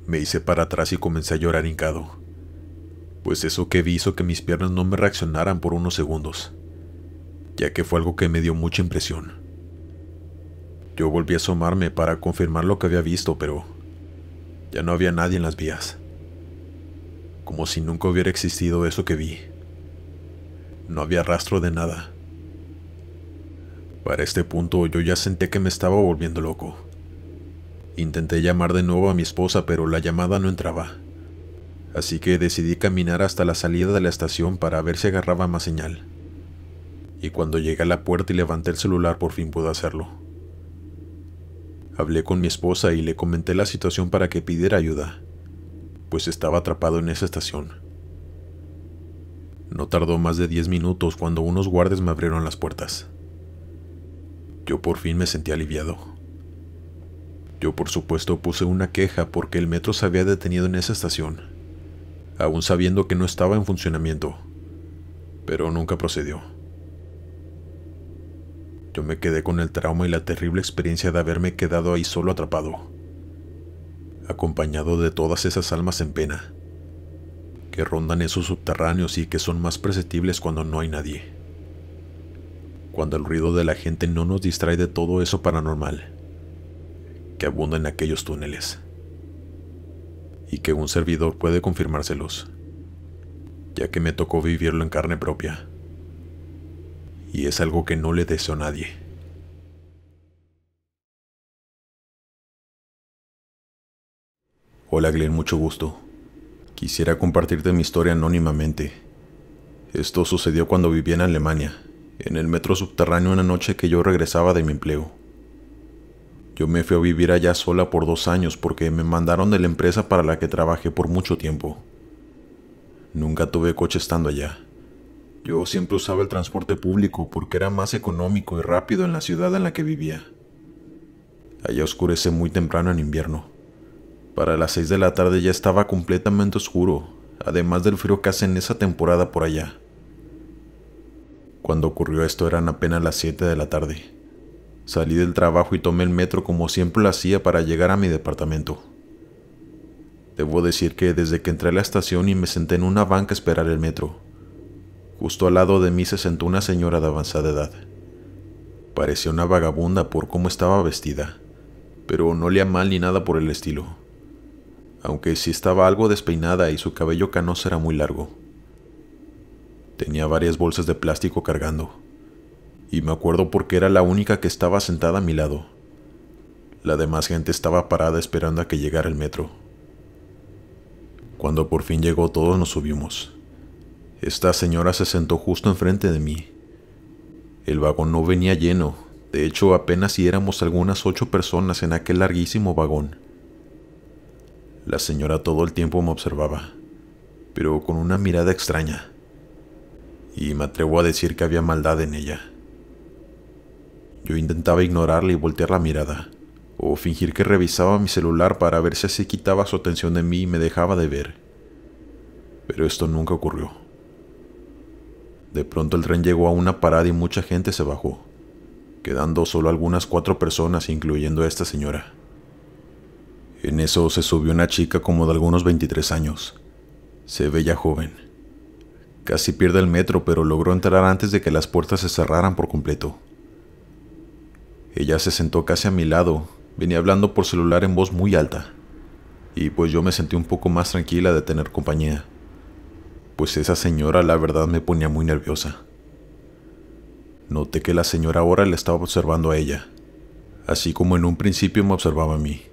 Me hice para atrás y comencé a llorar hincado, pues eso que vi hizo que mis piernas no me reaccionaran por unos segundos, ya que fue algo que me dio mucha impresión. Yo volví a asomarme para confirmar lo que había visto, pero ya no había nadie en las vías, como si nunca hubiera existido eso que vi no había rastro de nada. Para este punto yo ya senté que me estaba volviendo loco. Intenté llamar de nuevo a mi esposa, pero la llamada no entraba. Así que decidí caminar hasta la salida de la estación para ver si agarraba más señal. Y cuando llegué a la puerta y levanté el celular por fin pude hacerlo. Hablé con mi esposa y le comenté la situación para que pidiera ayuda, pues estaba atrapado en esa estación. No tardó más de 10 minutos cuando unos guardias me abrieron las puertas. Yo por fin me sentí aliviado. Yo por supuesto puse una queja porque el metro se había detenido en esa estación, aún sabiendo que no estaba en funcionamiento, pero nunca procedió. Yo me quedé con el trauma y la terrible experiencia de haberme quedado ahí solo atrapado, acompañado de todas esas almas en pena que rondan esos subterráneos y que son más perceptibles cuando no hay nadie. Cuando el ruido de la gente no nos distrae de todo eso paranormal que abunda en aquellos túneles. Y que un servidor puede confirmárselos, ya que me tocó vivirlo en carne propia. Y es algo que no le deseo a nadie. Hola Glenn, mucho gusto. Quisiera compartirte mi historia anónimamente. Esto sucedió cuando vivía en Alemania, en el metro subterráneo una noche que yo regresaba de mi empleo. Yo me fui a vivir allá sola por dos años porque me mandaron de la empresa para la que trabajé por mucho tiempo. Nunca tuve coche estando allá. Yo siempre usaba el transporte público porque era más económico y rápido en la ciudad en la que vivía. Allá oscurece muy temprano en invierno. Para las 6 de la tarde ya estaba completamente oscuro, además del frío que hace en esa temporada por allá. Cuando ocurrió esto eran apenas las 7 de la tarde. Salí del trabajo y tomé el metro como siempre lo hacía para llegar a mi departamento. Debo decir que desde que entré a la estación y me senté en una banca a esperar el metro, justo al lado de mí se sentó una señora de avanzada edad. Parecía una vagabunda por cómo estaba vestida, pero no le mal ni nada por el estilo aunque sí estaba algo despeinada y su cabello canoso era muy largo. Tenía varias bolsas de plástico cargando, y me acuerdo porque era la única que estaba sentada a mi lado. La demás gente estaba parada esperando a que llegara el metro. Cuando por fin llegó todos nos subimos. Esta señora se sentó justo enfrente de mí. El vagón no venía lleno, de hecho apenas si éramos algunas ocho personas en aquel larguísimo vagón. La señora todo el tiempo me observaba, pero con una mirada extraña. Y me atrevo a decir que había maldad en ella. Yo intentaba ignorarla y voltear la mirada, o fingir que revisaba mi celular para ver si así quitaba su atención de mí y me dejaba de ver. Pero esto nunca ocurrió. De pronto el tren llegó a una parada y mucha gente se bajó, quedando solo algunas cuatro personas, incluyendo a esta señora. En eso se subió una chica como de algunos 23 años. Se veía joven. Casi pierde el metro, pero logró entrar antes de que las puertas se cerraran por completo. Ella se sentó casi a mi lado, venía hablando por celular en voz muy alta, y pues yo me sentí un poco más tranquila de tener compañía, pues esa señora la verdad me ponía muy nerviosa. Noté que la señora ahora le estaba observando a ella, así como en un principio me observaba a mí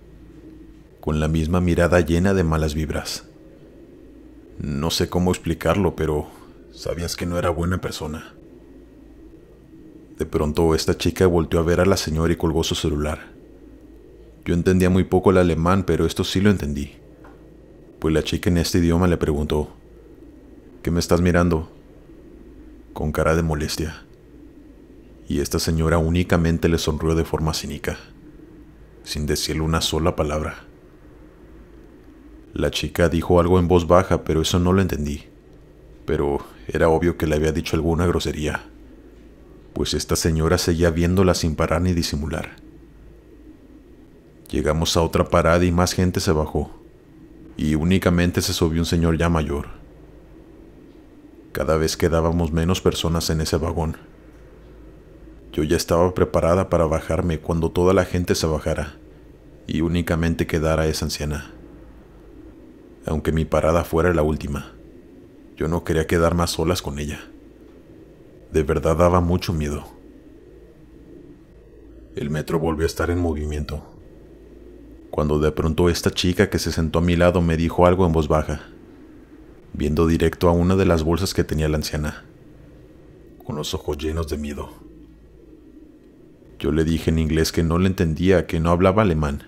con la misma mirada llena de malas vibras. No sé cómo explicarlo, pero sabías que no era buena persona. De pronto esta chica volteó a ver a la señora y colgó su celular. Yo entendía muy poco el alemán, pero esto sí lo entendí. Pues la chica en este idioma le preguntó, ¿Qué me estás mirando? Con cara de molestia. Y esta señora únicamente le sonrió de forma cínica, sin decirle una sola palabra. La chica dijo algo en voz baja, pero eso no lo entendí. Pero era obvio que le había dicho alguna grosería, pues esta señora seguía viéndola sin parar ni disimular. Llegamos a otra parada y más gente se bajó, y únicamente se subió un señor ya mayor. Cada vez quedábamos menos personas en ese vagón. Yo ya estaba preparada para bajarme cuando toda la gente se bajara y únicamente quedara esa anciana aunque mi parada fuera la última. Yo no quería quedar más solas con ella. De verdad daba mucho miedo. El metro volvió a estar en movimiento. Cuando de pronto esta chica que se sentó a mi lado me dijo algo en voz baja, viendo directo a una de las bolsas que tenía la anciana, con los ojos llenos de miedo. Yo le dije en inglés que no le entendía, que no hablaba alemán.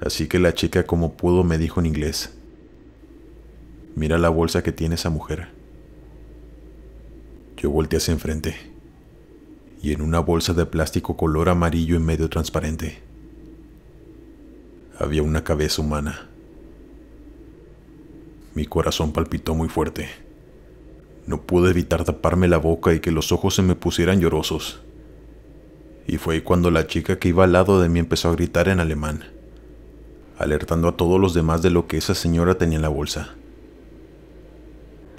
Así que la chica como pudo me dijo en inglés, Mira la bolsa que tiene esa mujer. Yo volteé hacia enfrente, y en una bolsa de plástico color amarillo y medio transparente, había una cabeza humana. Mi corazón palpitó muy fuerte. No pude evitar taparme la boca y que los ojos se me pusieran llorosos. Y fue cuando la chica que iba al lado de mí empezó a gritar en alemán, alertando a todos los demás de lo que esa señora tenía en la bolsa.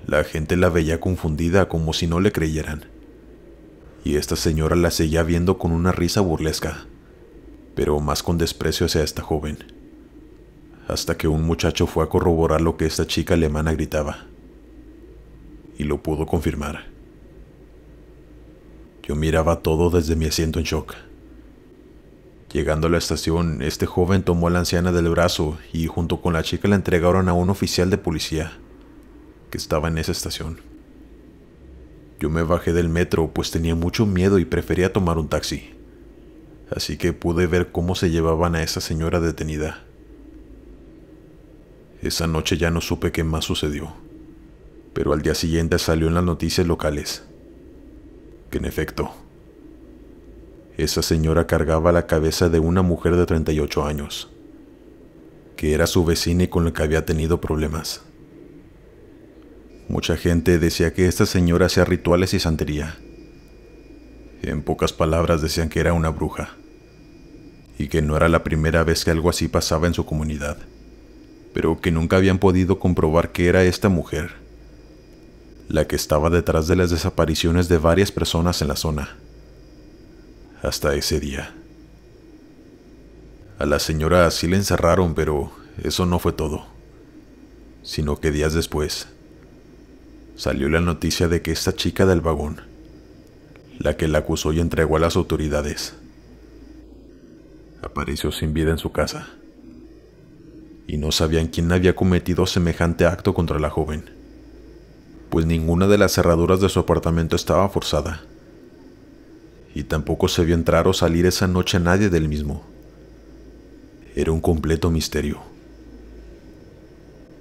La gente la veía confundida como si no le creyeran. Y esta señora la seguía viendo con una risa burlesca, pero más con desprecio hacia esta joven. Hasta que un muchacho fue a corroborar lo que esta chica alemana gritaba. Y lo pudo confirmar. Yo miraba todo desde mi asiento en shock. Llegando a la estación, este joven tomó a la anciana del brazo y junto con la chica la entregaron a un oficial de policía que estaba en esa estación. Yo me bajé del metro pues tenía mucho miedo y prefería tomar un taxi, así que pude ver cómo se llevaban a esa señora detenida. Esa noche ya no supe qué más sucedió, pero al día siguiente salió en las noticias locales que en efecto, esa señora cargaba la cabeza de una mujer de 38 años, que era su vecina y con la que había tenido problemas. Mucha gente decía que esta señora hacía rituales y santería. En pocas palabras decían que era una bruja, y que no era la primera vez que algo así pasaba en su comunidad, pero que nunca habían podido comprobar que era esta mujer, la que estaba detrás de las desapariciones de varias personas en la zona. Hasta ese día. A la señora sí la encerraron, pero eso no fue todo, sino que días después, salió la noticia de que esta chica del vagón, la que la acusó y entregó a las autoridades, apareció sin vida en su casa. Y no sabían quién había cometido semejante acto contra la joven, pues ninguna de las cerraduras de su apartamento estaba forzada. Y tampoco se vio entrar o salir esa noche a nadie del mismo. Era un completo misterio.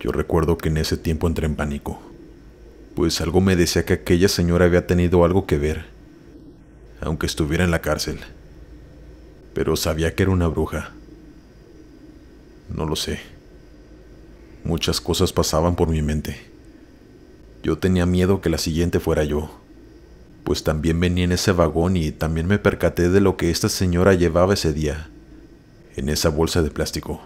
Yo recuerdo que en ese tiempo entré en pánico pues algo me decía que aquella señora había tenido algo que ver, aunque estuviera en la cárcel. Pero sabía que era una bruja. No lo sé. Muchas cosas pasaban por mi mente. Yo tenía miedo que la siguiente fuera yo, pues también venía en ese vagón y también me percaté de lo que esta señora llevaba ese día, en esa bolsa de plástico.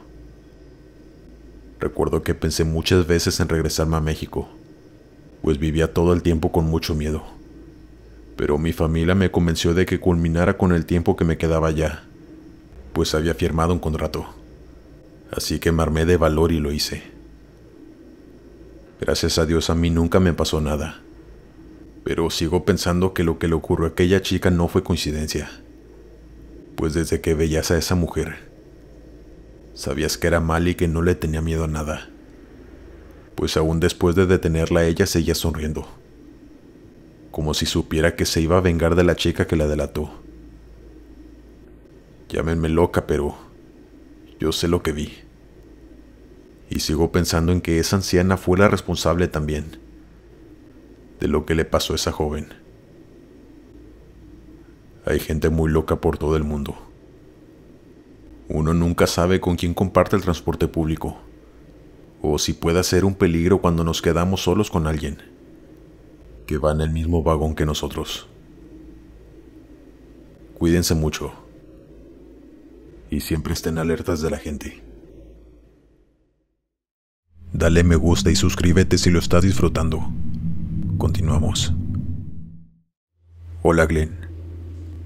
Recuerdo que pensé muchas veces en regresarme a México pues vivía todo el tiempo con mucho miedo. Pero mi familia me convenció de que culminara con el tiempo que me quedaba ya, pues había firmado un contrato. Así que me armé de valor y lo hice. Gracias a Dios a mí nunca me pasó nada. Pero sigo pensando que lo que le ocurrió a aquella chica no fue coincidencia. Pues desde que veías a esa mujer, sabías que era mal y que no le tenía miedo a nada pues aún después de detenerla ella seguía sonriendo, como si supiera que se iba a vengar de la chica que la delató. Llámenme loca, pero yo sé lo que vi. Y sigo pensando en que esa anciana fue la responsable también de lo que le pasó a esa joven. Hay gente muy loca por todo el mundo. Uno nunca sabe con quién comparte el transporte público o si pueda ser un peligro cuando nos quedamos solos con alguien que va en el mismo vagón que nosotros. Cuídense mucho y siempre estén alertas de la gente. Dale me gusta y suscríbete si lo estás disfrutando. Continuamos. Hola Glenn.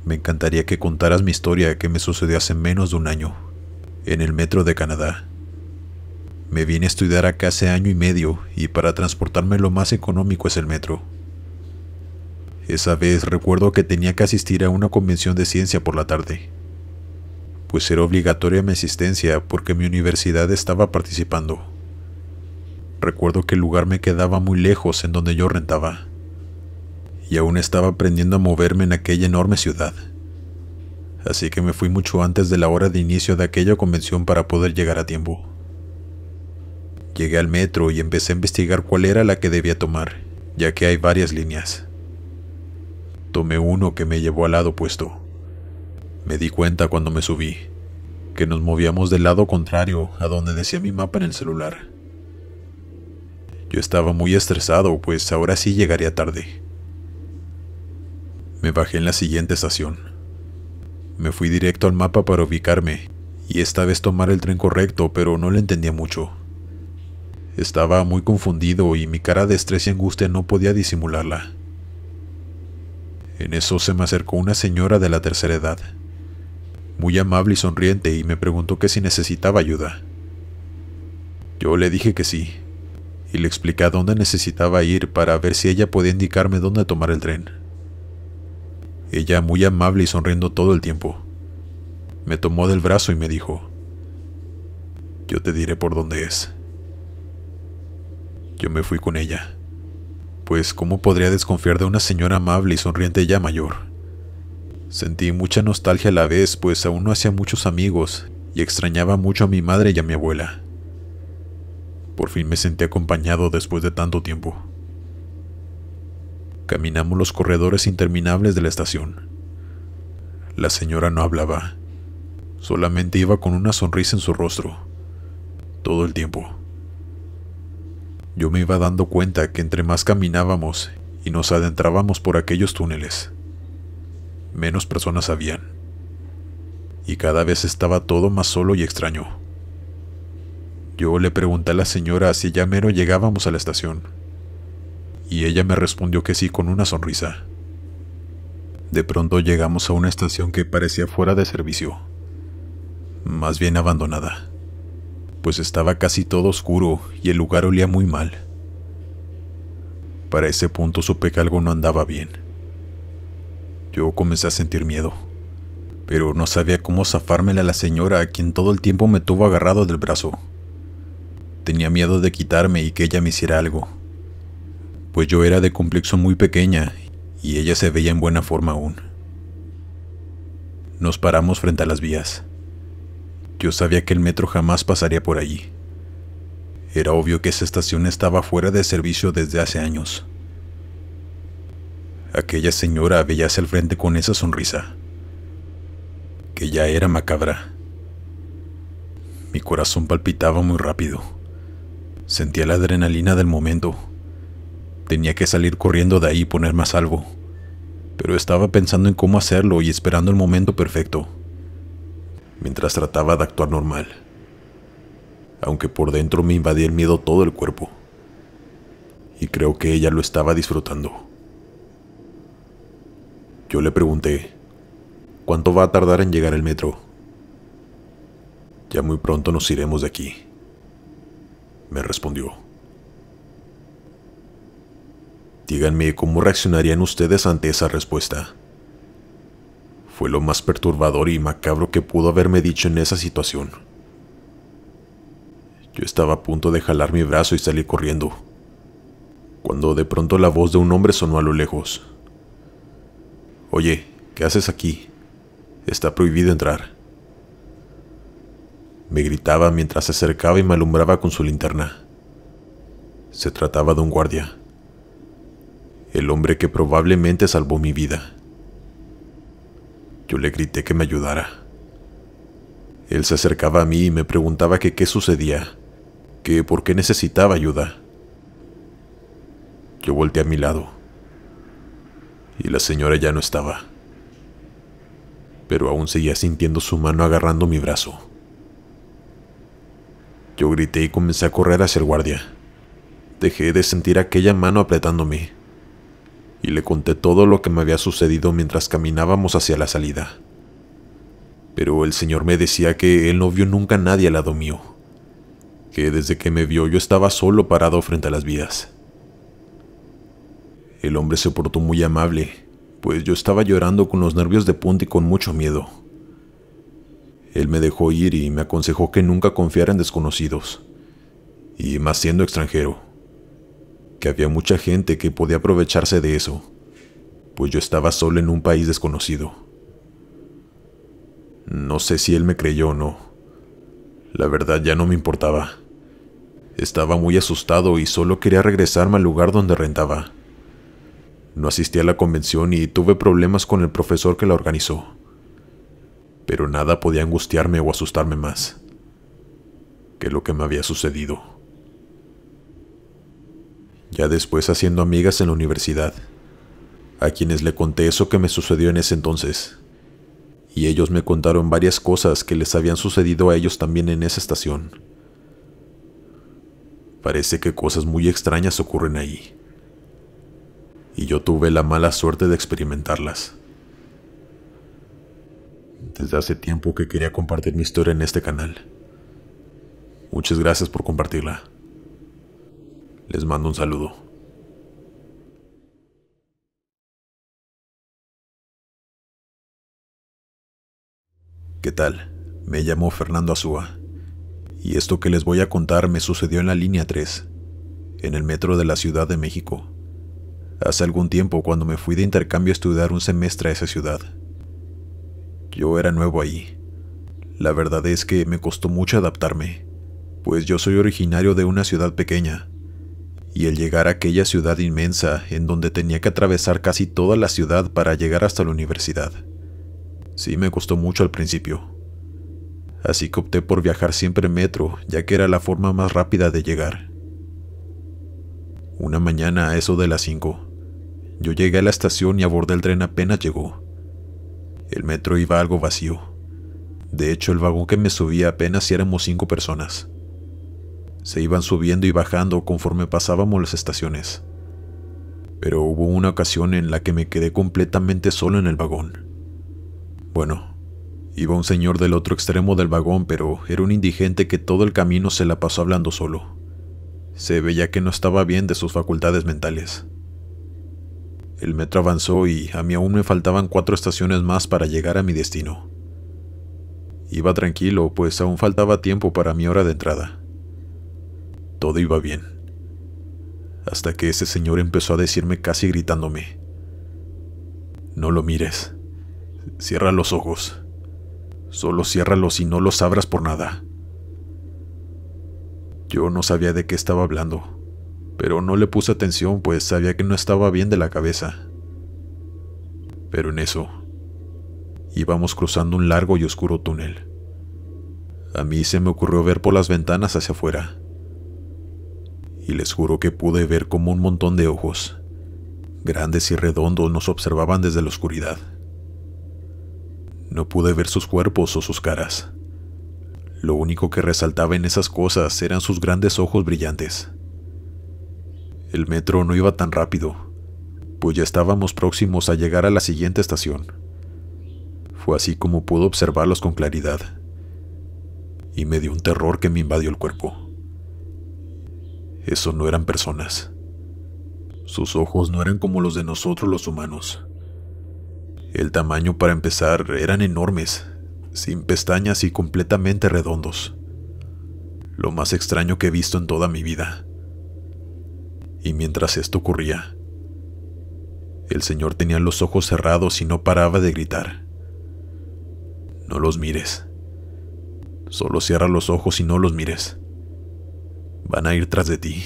Me encantaría que contaras mi historia que me sucedió hace menos de un año, en el metro de Canadá. Me vine a estudiar acá hace año y medio y para transportarme lo más económico es el metro. Esa vez recuerdo que tenía que asistir a una convención de ciencia por la tarde, pues era obligatoria mi asistencia porque mi universidad estaba participando. Recuerdo que el lugar me quedaba muy lejos en donde yo rentaba, y aún estaba aprendiendo a moverme en aquella enorme ciudad. Así que me fui mucho antes de la hora de inicio de aquella convención para poder llegar a tiempo. Llegué al metro y empecé a investigar cuál era la que debía tomar, ya que hay varias líneas. Tomé uno que me llevó al lado opuesto. Me di cuenta cuando me subí, que nos movíamos del lado contrario a donde decía mi mapa en el celular. Yo estaba muy estresado, pues ahora sí llegaría tarde. Me bajé en la siguiente estación. Me fui directo al mapa para ubicarme, y esta vez tomar el tren correcto, pero no le entendía mucho. Estaba muy confundido y mi cara de estrés y angustia no podía disimularla. En eso se me acercó una señora de la tercera edad, muy amable y sonriente, y me preguntó que si necesitaba ayuda. Yo le dije que sí, y le expliqué a dónde necesitaba ir para ver si ella podía indicarme dónde tomar el tren. Ella, muy amable y sonriendo todo el tiempo, me tomó del brazo y me dijo, yo te diré por dónde es. Yo me fui con ella. Pues, ¿cómo podría desconfiar de una señora amable y sonriente ya mayor? Sentí mucha nostalgia a la vez, pues aún no hacía muchos amigos y extrañaba mucho a mi madre y a mi abuela. Por fin me sentí acompañado después de tanto tiempo. Caminamos los corredores interminables de la estación. La señora no hablaba, solamente iba con una sonrisa en su rostro, todo el tiempo. Yo me iba dando cuenta que entre más caminábamos y nos adentrábamos por aquellos túneles, menos personas habían. Y cada vez estaba todo más solo y extraño. Yo le pregunté a la señora si ya mero llegábamos a la estación. Y ella me respondió que sí con una sonrisa. De pronto llegamos a una estación que parecía fuera de servicio, más bien abandonada pues estaba casi todo oscuro y el lugar olía muy mal. Para ese punto supe que algo no andaba bien. Yo comencé a sentir miedo, pero no sabía cómo zafármela a la señora, a quien todo el tiempo me tuvo agarrado del brazo. Tenía miedo de quitarme y que ella me hiciera algo, pues yo era de complexo muy pequeña y ella se veía en buena forma aún. Nos paramos frente a las vías. Yo sabía que el metro jamás pasaría por allí. Era obvio que esa estación estaba fuera de servicio desde hace años. Aquella señora veía hacia el frente con esa sonrisa, que ya era macabra. Mi corazón palpitaba muy rápido. Sentía la adrenalina del momento. Tenía que salir corriendo de ahí y poner más algo. Pero estaba pensando en cómo hacerlo y esperando el momento perfecto mientras trataba de actuar normal, aunque por dentro me invadía el miedo todo el cuerpo, y creo que ella lo estaba disfrutando. Yo le pregunté, ¿cuánto va a tardar en llegar el metro? Ya muy pronto nos iremos de aquí, me respondió. Díganme cómo reaccionarían ustedes ante esa respuesta fue lo más perturbador y macabro que pudo haberme dicho en esa situación. Yo estaba a punto de jalar mi brazo y salir corriendo, cuando de pronto la voz de un hombre sonó a lo lejos. Oye, ¿qué haces aquí? Está prohibido entrar. Me gritaba mientras se acercaba y me alumbraba con su linterna. Se trataba de un guardia, el hombre que probablemente salvó mi vida. Yo le grité que me ayudara. Él se acercaba a mí y me preguntaba que qué sucedía, que por qué necesitaba ayuda. Yo volteé a mi lado y la señora ya no estaba, pero aún seguía sintiendo su mano agarrando mi brazo. Yo grité y comencé a correr hacia el guardia. Dejé de sentir aquella mano apretándome y le conté todo lo que me había sucedido mientras caminábamos hacia la salida. Pero el señor me decía que él no vio nunca a nadie al lado mío, que desde que me vio yo estaba solo parado frente a las vías. El hombre se portó muy amable, pues yo estaba llorando con los nervios de punta y con mucho miedo. Él me dejó ir y me aconsejó que nunca confiara en desconocidos, y más siendo extranjero había mucha gente que podía aprovecharse de eso, pues yo estaba solo en un país desconocido. No sé si él me creyó o no. La verdad ya no me importaba. Estaba muy asustado y solo quería regresarme al lugar donde rentaba. No asistí a la convención y tuve problemas con el profesor que la organizó. Pero nada podía angustiarme o asustarme más que lo que me había sucedido ya después haciendo amigas en la universidad, a quienes le conté eso que me sucedió en ese entonces, y ellos me contaron varias cosas que les habían sucedido a ellos también en esa estación. Parece que cosas muy extrañas ocurren ahí, y yo tuve la mala suerte de experimentarlas. Desde hace tiempo que quería compartir mi historia en este canal. Muchas gracias por compartirla. Les mando un saludo. ¿Qué tal? Me llamo Fernando Azúa. Y esto que les voy a contar me sucedió en la línea 3, en el metro de la Ciudad de México. Hace algún tiempo cuando me fui de intercambio a estudiar un semestre a esa ciudad. Yo era nuevo ahí. La verdad es que me costó mucho adaptarme, pues yo soy originario de una ciudad pequeña, y el llegar a aquella ciudad inmensa en donde tenía que atravesar casi toda la ciudad para llegar hasta la universidad. Sí me costó mucho al principio. Así que opté por viajar siempre en metro, ya que era la forma más rápida de llegar. Una mañana a eso de las 5, yo llegué a la estación y abordé el tren apenas llegó. El metro iba algo vacío. De hecho, el vagón que me subía apenas éramos cinco personas se iban subiendo y bajando conforme pasábamos las estaciones. Pero hubo una ocasión en la que me quedé completamente solo en el vagón. Bueno, iba un señor del otro extremo del vagón, pero era un indigente que todo el camino se la pasó hablando solo. Se veía que no estaba bien de sus facultades mentales. El metro avanzó y a mí aún me faltaban cuatro estaciones más para llegar a mi destino. Iba tranquilo, pues aún faltaba tiempo para mi hora de entrada. Todo iba bien. Hasta que ese señor empezó a decirme casi gritándome, No lo mires, cierra los ojos, solo ciérralos y no los abras por nada. Yo no sabía de qué estaba hablando, pero no le puse atención pues sabía que no estaba bien de la cabeza. Pero en eso, íbamos cruzando un largo y oscuro túnel. A mí se me ocurrió ver por las ventanas hacia afuera y les juro que pude ver como un montón de ojos, grandes y redondos, nos observaban desde la oscuridad. No pude ver sus cuerpos o sus caras. Lo único que resaltaba en esas cosas eran sus grandes ojos brillantes. El metro no iba tan rápido, pues ya estábamos próximos a llegar a la siguiente estación. Fue así como pude observarlos con claridad, y me dio un terror que me invadió el cuerpo. Eso no eran personas. Sus ojos no eran como los de nosotros los humanos. El tamaño, para empezar, eran enormes, sin pestañas y completamente redondos. Lo más extraño que he visto en toda mi vida. Y mientras esto ocurría, el señor tenía los ojos cerrados y no paraba de gritar. No los mires. Solo cierra los ojos y no los mires. Van a ir tras de ti.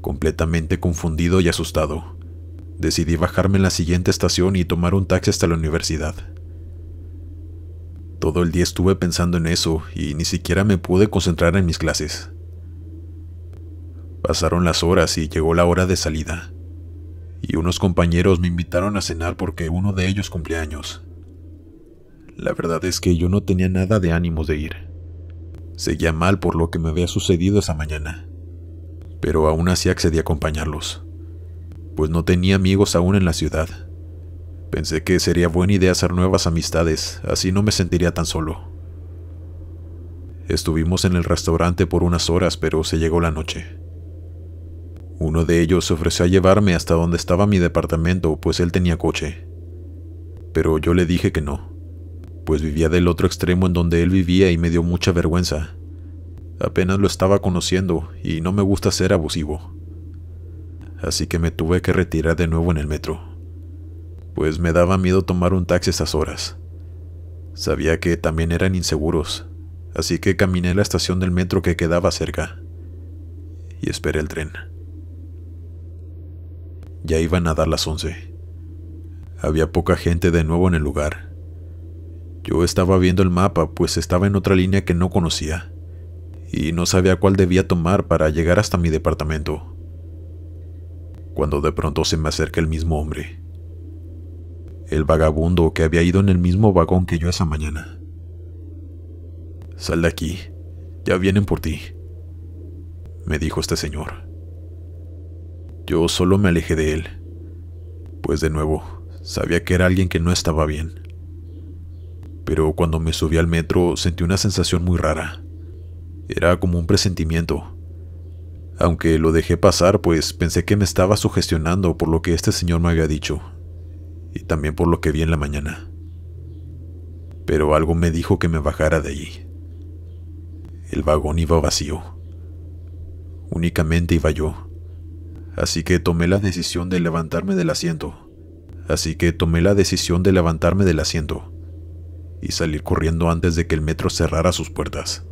Completamente confundido y asustado, decidí bajarme en la siguiente estación y tomar un taxi hasta la universidad. Todo el día estuve pensando en eso y ni siquiera me pude concentrar en mis clases. Pasaron las horas y llegó la hora de salida, y unos compañeros me invitaron a cenar porque uno de ellos cumplía años. La verdad es que yo no tenía nada de ánimos de ir. Seguía mal por lo que me había sucedido esa mañana, pero aún así accedí a acompañarlos, pues no tenía amigos aún en la ciudad. Pensé que sería buena idea hacer nuevas amistades, así no me sentiría tan solo. Estuvimos en el restaurante por unas horas, pero se llegó la noche. Uno de ellos se ofreció a llevarme hasta donde estaba mi departamento, pues él tenía coche. Pero yo le dije que no pues vivía del otro extremo en donde él vivía y me dio mucha vergüenza. Apenas lo estaba conociendo y no me gusta ser abusivo. Así que me tuve que retirar de nuevo en el metro, pues me daba miedo tomar un taxi a esas horas. Sabía que también eran inseguros, así que caminé a la estación del metro que quedaba cerca y esperé el tren. Ya iban a dar las once. Había poca gente de nuevo en el lugar, yo estaba viendo el mapa, pues estaba en otra línea que no conocía, y no sabía cuál debía tomar para llegar hasta mi departamento, cuando de pronto se me acerca el mismo hombre, el vagabundo que había ido en el mismo vagón que yo esa mañana. Sal de aquí, ya vienen por ti, me dijo este señor. Yo solo me alejé de él, pues de nuevo sabía que era alguien que no estaba bien pero cuando me subí al metro sentí una sensación muy rara. Era como un presentimiento. Aunque lo dejé pasar, pues pensé que me estaba sugestionando por lo que este señor me había dicho, y también por lo que vi en la mañana. Pero algo me dijo que me bajara de allí. El vagón iba vacío. Únicamente iba yo. Así que tomé la decisión de levantarme del asiento. Así que tomé la decisión de levantarme del asiento y salir corriendo antes de que el metro cerrara sus puertas.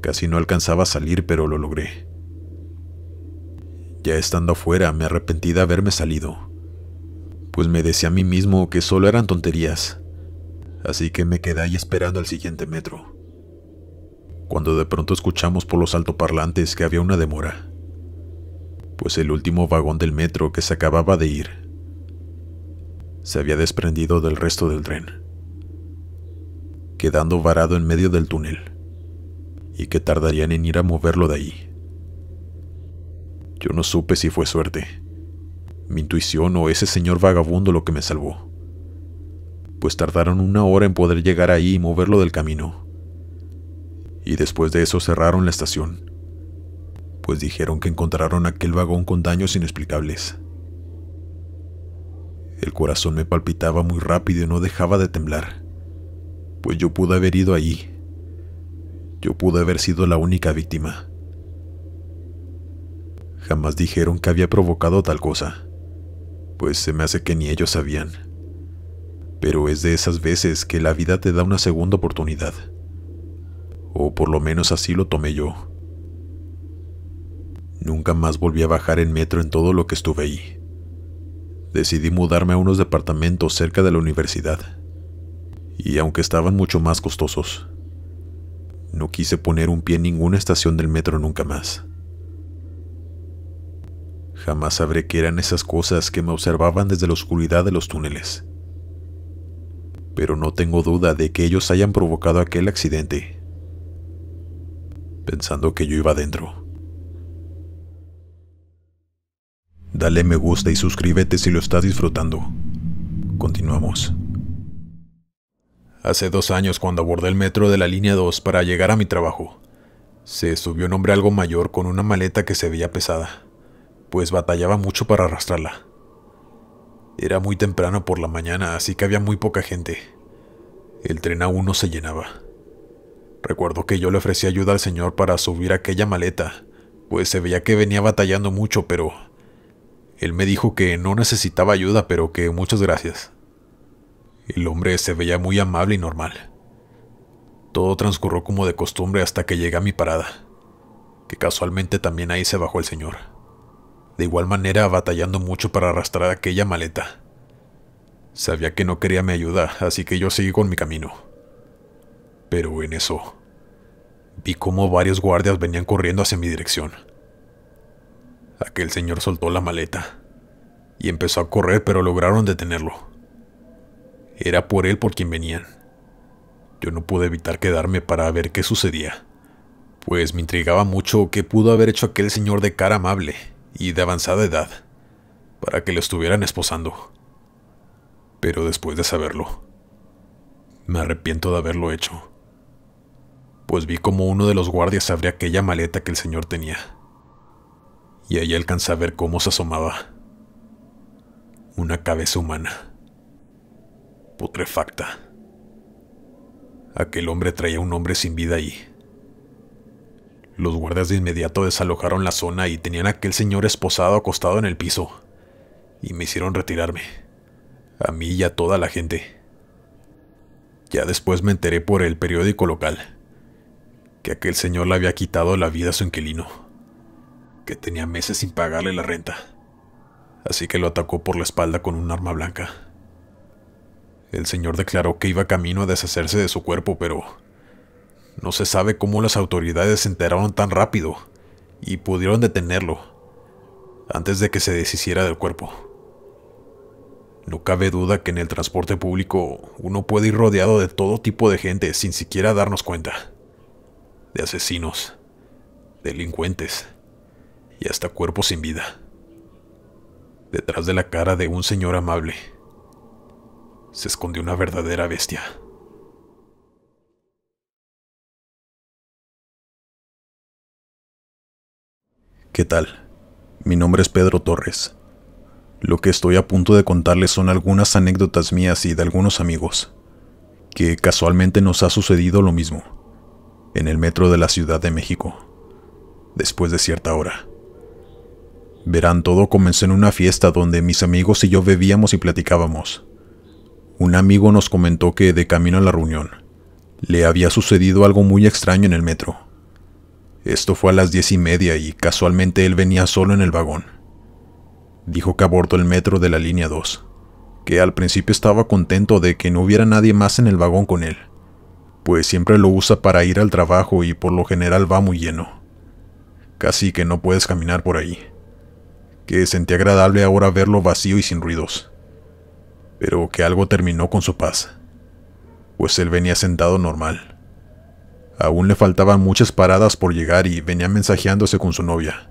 Casi no alcanzaba a salir, pero lo logré. Ya estando afuera, me arrepentí de haberme salido, pues me decía a mí mismo que solo eran tonterías, así que me quedé ahí esperando al siguiente metro. Cuando de pronto escuchamos por los altoparlantes que había una demora, pues el último vagón del metro que se acababa de ir se había desprendido del resto del tren quedando varado en medio del túnel, y que tardarían en ir a moverlo de ahí. Yo no supe si fue suerte, mi intuición o ese señor vagabundo lo que me salvó, pues tardaron una hora en poder llegar ahí y moverlo del camino. Y después de eso cerraron la estación, pues dijeron que encontraron aquel vagón con daños inexplicables. El corazón me palpitaba muy rápido y no dejaba de temblar pues yo pude haber ido ahí. Yo pude haber sido la única víctima. Jamás dijeron que había provocado tal cosa, pues se me hace que ni ellos sabían. Pero es de esas veces que la vida te da una segunda oportunidad. O por lo menos así lo tomé yo. Nunca más volví a bajar en metro en todo lo que estuve ahí. Decidí mudarme a unos departamentos cerca de la universidad y aunque estaban mucho más costosos. No quise poner un pie en ninguna estación del metro nunca más. Jamás sabré qué eran esas cosas que me observaban desde la oscuridad de los túneles. Pero no tengo duda de que ellos hayan provocado aquel accidente, pensando que yo iba adentro. Dale me gusta y suscríbete si lo estás disfrutando. Continuamos hace dos años cuando abordé el metro de la línea 2 para llegar a mi trabajo. Se subió un hombre algo mayor con una maleta que se veía pesada, pues batallaba mucho para arrastrarla. Era muy temprano por la mañana, así que había muy poca gente. El tren aún no se llenaba. Recuerdo que yo le ofrecí ayuda al señor para subir aquella maleta, pues se veía que venía batallando mucho, pero... Él me dijo que no necesitaba ayuda, pero que muchas gracias. El hombre se veía muy amable y normal. Todo transcurrió como de costumbre hasta que llegué a mi parada, que casualmente también ahí se bajó el señor. De igual manera, batallando mucho para arrastrar aquella maleta. Sabía que no quería mi ayuda, así que yo seguí con mi camino. Pero en eso, vi cómo varios guardias venían corriendo hacia mi dirección. Aquel señor soltó la maleta y empezó a correr, pero lograron detenerlo. Era por él por quien venían. Yo no pude evitar quedarme para ver qué sucedía, pues me intrigaba mucho qué pudo haber hecho aquel señor de cara amable y de avanzada edad para que lo estuvieran esposando. Pero después de saberlo, me arrepiento de haberlo hecho, pues vi como uno de los guardias abría aquella maleta que el señor tenía, y ahí alcanzé a ver cómo se asomaba una cabeza humana putrefacta. Aquel hombre traía un hombre sin vida ahí. Los guardias de inmediato desalojaron la zona y tenían a aquel señor esposado acostado en el piso, y me hicieron retirarme, a mí y a toda la gente. Ya después me enteré por el periódico local que aquel señor le había quitado la vida a su inquilino, que tenía meses sin pagarle la renta, así que lo atacó por la espalda con un arma blanca. El señor declaró que iba camino a deshacerse de su cuerpo, pero no se sabe cómo las autoridades se enteraron tan rápido y pudieron detenerlo antes de que se deshiciera del cuerpo. No cabe duda que en el transporte público uno puede ir rodeado de todo tipo de gente sin siquiera darnos cuenta. De asesinos, delincuentes y hasta cuerpos sin vida. Detrás de la cara de un señor amable se escondió una verdadera bestia. ¿Qué tal? Mi nombre es Pedro Torres. Lo que estoy a punto de contarles son algunas anécdotas mías y de algunos amigos, que casualmente nos ha sucedido lo mismo, en el metro de la Ciudad de México, después de cierta hora. Verán, todo comenzó en una fiesta donde mis amigos y yo bebíamos y platicábamos. Un amigo nos comentó que de camino a la reunión, le había sucedido algo muy extraño en el metro. Esto fue a las diez y media y casualmente él venía solo en el vagón. Dijo que abordó el metro de la línea 2, que al principio estaba contento de que no hubiera nadie más en el vagón con él, pues siempre lo usa para ir al trabajo y por lo general va muy lleno. Casi que no puedes caminar por ahí. Que sentía agradable ahora verlo vacío y sin ruidos pero que algo terminó con su paz, pues él venía sentado normal. Aún le faltaban muchas paradas por llegar y venía mensajeándose con su novia,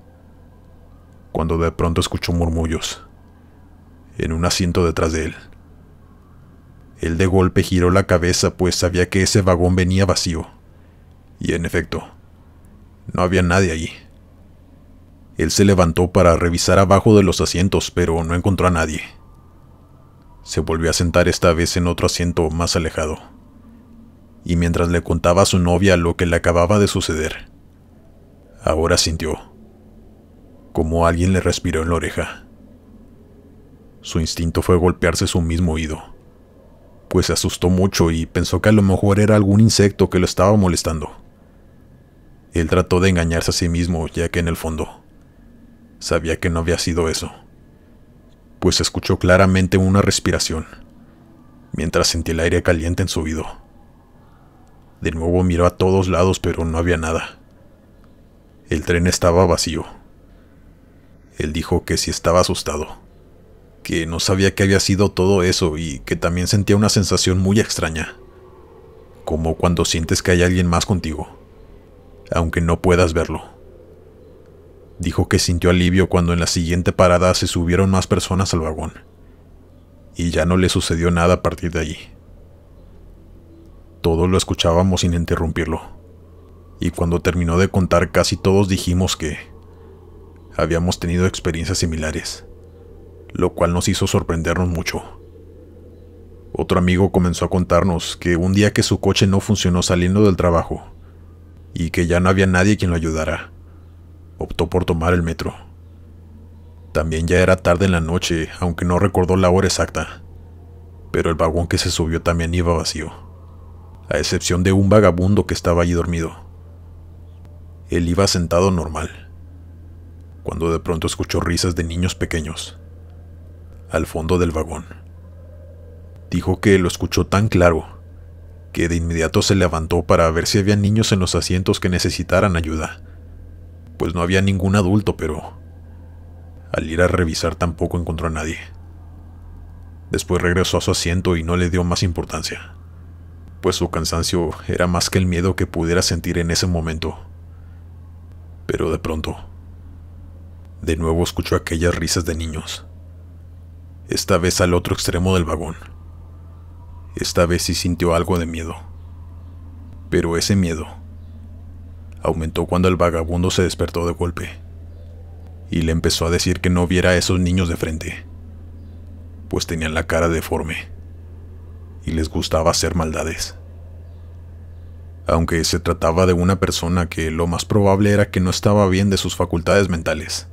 cuando de pronto escuchó murmullos en un asiento detrás de él. Él de golpe giró la cabeza pues sabía que ese vagón venía vacío. Y en efecto, no había nadie allí. Él se levantó para revisar abajo de los asientos, pero no encontró a nadie. Se volvió a sentar esta vez en otro asiento más alejado. Y mientras le contaba a su novia lo que le acababa de suceder, ahora sintió como alguien le respiró en la oreja. Su instinto fue golpearse su mismo oído, pues se asustó mucho y pensó que a lo mejor era algún insecto que lo estaba molestando. Él trató de engañarse a sí mismo, ya que en el fondo sabía que no había sido eso pues escuchó claramente una respiración, mientras sentía el aire caliente en su oído. De nuevo miró a todos lados, pero no había nada. El tren estaba vacío. Él dijo que sí estaba asustado, que no sabía qué había sido todo eso y que también sentía una sensación muy extraña, como cuando sientes que hay alguien más contigo, aunque no puedas verlo. Dijo que sintió alivio cuando en la siguiente parada se subieron más personas al vagón. Y ya no le sucedió nada a partir de allí. Todos lo escuchábamos sin interrumpirlo. Y cuando terminó de contar casi todos dijimos que habíamos tenido experiencias similares, lo cual nos hizo sorprendernos mucho. Otro amigo comenzó a contarnos que un día que su coche no funcionó saliendo del trabajo y que ya no había nadie quien lo ayudara optó por tomar el metro. También ya era tarde en la noche, aunque no recordó la hora exacta, pero el vagón que se subió también iba vacío, a excepción de un vagabundo que estaba allí dormido. Él iba sentado normal, cuando de pronto escuchó risas de niños pequeños, al fondo del vagón. Dijo que lo escuchó tan claro que de inmediato se levantó para ver si había niños en los asientos que necesitaran ayuda pues no había ningún adulto, pero al ir a revisar tampoco encontró a nadie. Después regresó a su asiento y no le dio más importancia, pues su cansancio era más que el miedo que pudiera sentir en ese momento. Pero de pronto, de nuevo escuchó aquellas risas de niños, esta vez al otro extremo del vagón. Esta vez sí sintió algo de miedo, pero ese miedo aumentó cuando el vagabundo se despertó de golpe y le empezó a decir que no viera a esos niños de frente, pues tenían la cara deforme y les gustaba hacer maldades. Aunque se trataba de una persona que lo más probable era que no estaba bien de sus facultades mentales,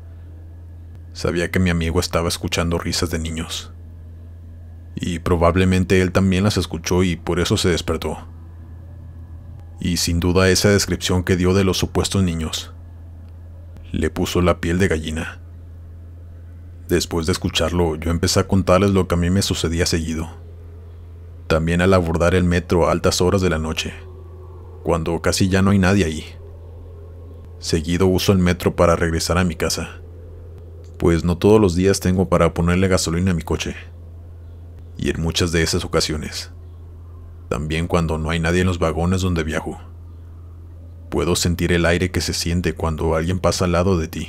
sabía que mi amigo estaba escuchando risas de niños. Y probablemente él también las escuchó y por eso se despertó y sin duda esa descripción que dio de los supuestos niños le puso la piel de gallina. Después de escucharlo, yo empecé a contarles lo que a mí me sucedía seguido. También al abordar el metro a altas horas de la noche, cuando casi ya no hay nadie ahí. Seguido uso el metro para regresar a mi casa, pues no todos los días tengo para ponerle gasolina a mi coche, y en muchas de esas ocasiones también cuando no hay nadie en los vagones donde viajo. Puedo sentir el aire que se siente cuando alguien pasa al lado de ti.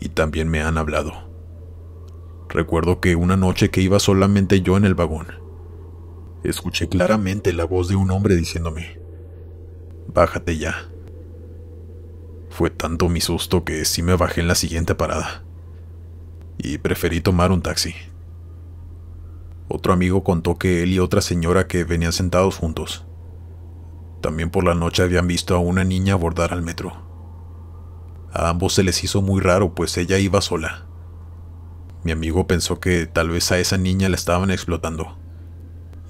Y también me han hablado. Recuerdo que una noche que iba solamente yo en el vagón, escuché claramente la voz de un hombre diciéndome, Bájate ya. Fue tanto mi susto que sí me bajé en la siguiente parada. Y preferí tomar un taxi. Otro amigo contó que él y otra señora que venían sentados juntos. También por la noche habían visto a una niña abordar al metro. A ambos se les hizo muy raro, pues ella iba sola. Mi amigo pensó que tal vez a esa niña la estaban explotando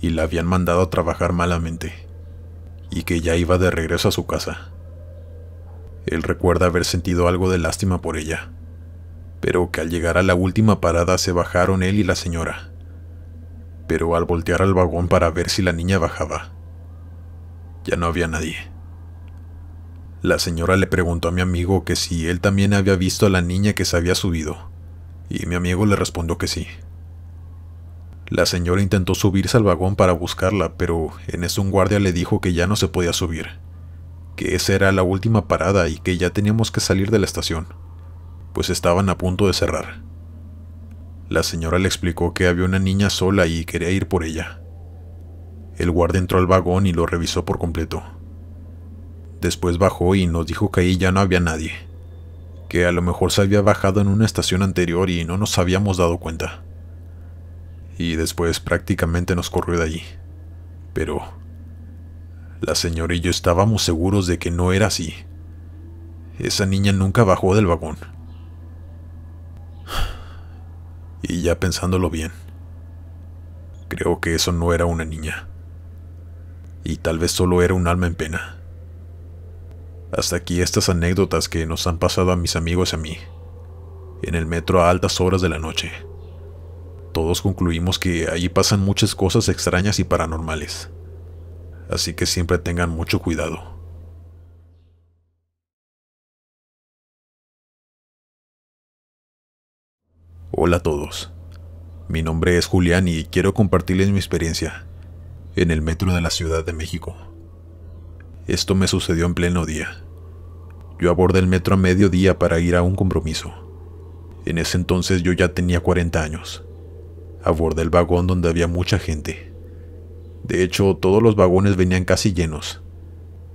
y la habían mandado a trabajar malamente y que ya iba de regreso a su casa. Él recuerda haber sentido algo de lástima por ella, pero que al llegar a la última parada se bajaron él y la señora pero al voltear al vagón para ver si la niña bajaba, ya no había nadie. La señora le preguntó a mi amigo que si él también había visto a la niña que se había subido, y mi amigo le respondió que sí. La señora intentó subirse al vagón para buscarla, pero en eso un guardia le dijo que ya no se podía subir, que esa era la última parada y que ya teníamos que salir de la estación, pues estaban a punto de cerrar. La señora le explicó que había una niña sola y quería ir por ella. El guardia entró al vagón y lo revisó por completo. Después bajó y nos dijo que ahí ya no había nadie, que a lo mejor se había bajado en una estación anterior y no nos habíamos dado cuenta. Y después prácticamente nos corrió de allí. Pero la señora y yo estábamos seguros de que no era así. Esa niña nunca bajó del vagón. Y ya pensándolo bien, creo que eso no era una niña. Y tal vez solo era un alma en pena. Hasta aquí estas anécdotas que nos han pasado a mis amigos y a mí, en el metro a altas horas de la noche. Todos concluimos que allí pasan muchas cosas extrañas y paranormales, así que siempre tengan mucho cuidado. Hola a todos. Mi nombre es Julián y quiero compartirles mi experiencia en el metro de la Ciudad de México. Esto me sucedió en pleno día. Yo abordé el metro a mediodía para ir a un compromiso. En ese entonces yo ya tenía 40 años. Abordé el vagón donde había mucha gente. De hecho, todos los vagones venían casi llenos,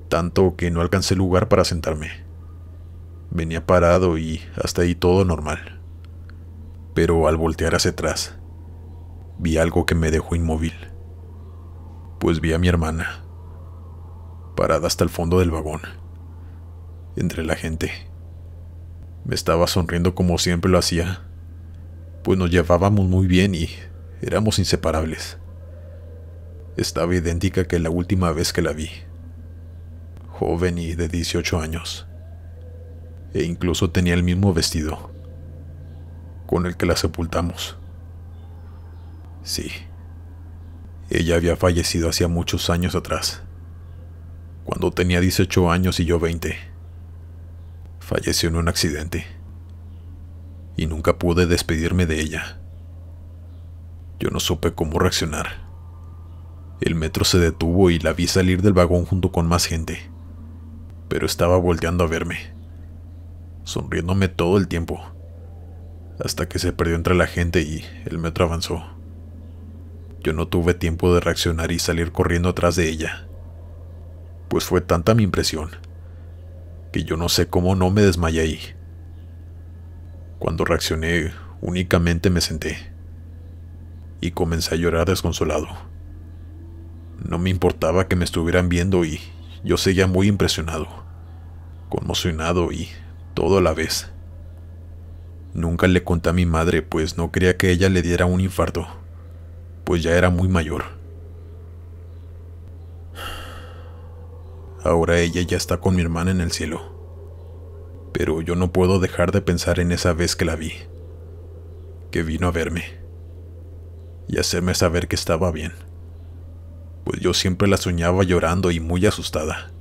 tanto que no alcancé lugar para sentarme. Venía parado y hasta ahí todo normal pero al voltear hacia atrás, vi algo que me dejó inmóvil, pues vi a mi hermana, parada hasta el fondo del vagón, entre la gente. Me estaba sonriendo como siempre lo hacía, pues nos llevábamos muy bien y éramos inseparables. Estaba idéntica que la última vez que la vi, joven y de 18 años, e incluso tenía el mismo vestido con el que la sepultamos. Sí, ella había fallecido hacía muchos años atrás, cuando tenía 18 años y yo 20. Falleció en un accidente y nunca pude despedirme de ella. Yo no supe cómo reaccionar. El metro se detuvo y la vi salir del vagón junto con más gente, pero estaba volteando a verme, sonriéndome todo el tiempo hasta que se perdió entre la gente y el metro avanzó. Yo no tuve tiempo de reaccionar y salir corriendo atrás de ella, pues fue tanta mi impresión que yo no sé cómo no me desmayé ahí. Cuando reaccioné, únicamente me senté y comencé a llorar desconsolado. No me importaba que me estuvieran viendo y yo seguía muy impresionado, conmocionado y todo a la vez. Nunca le conté a mi madre, pues no creía que ella le diera un infarto, pues ya era muy mayor. Ahora ella ya está con mi hermana en el cielo. Pero yo no puedo dejar de pensar en esa vez que la vi, que vino a verme y hacerme saber que estaba bien, pues yo siempre la soñaba llorando y muy asustada.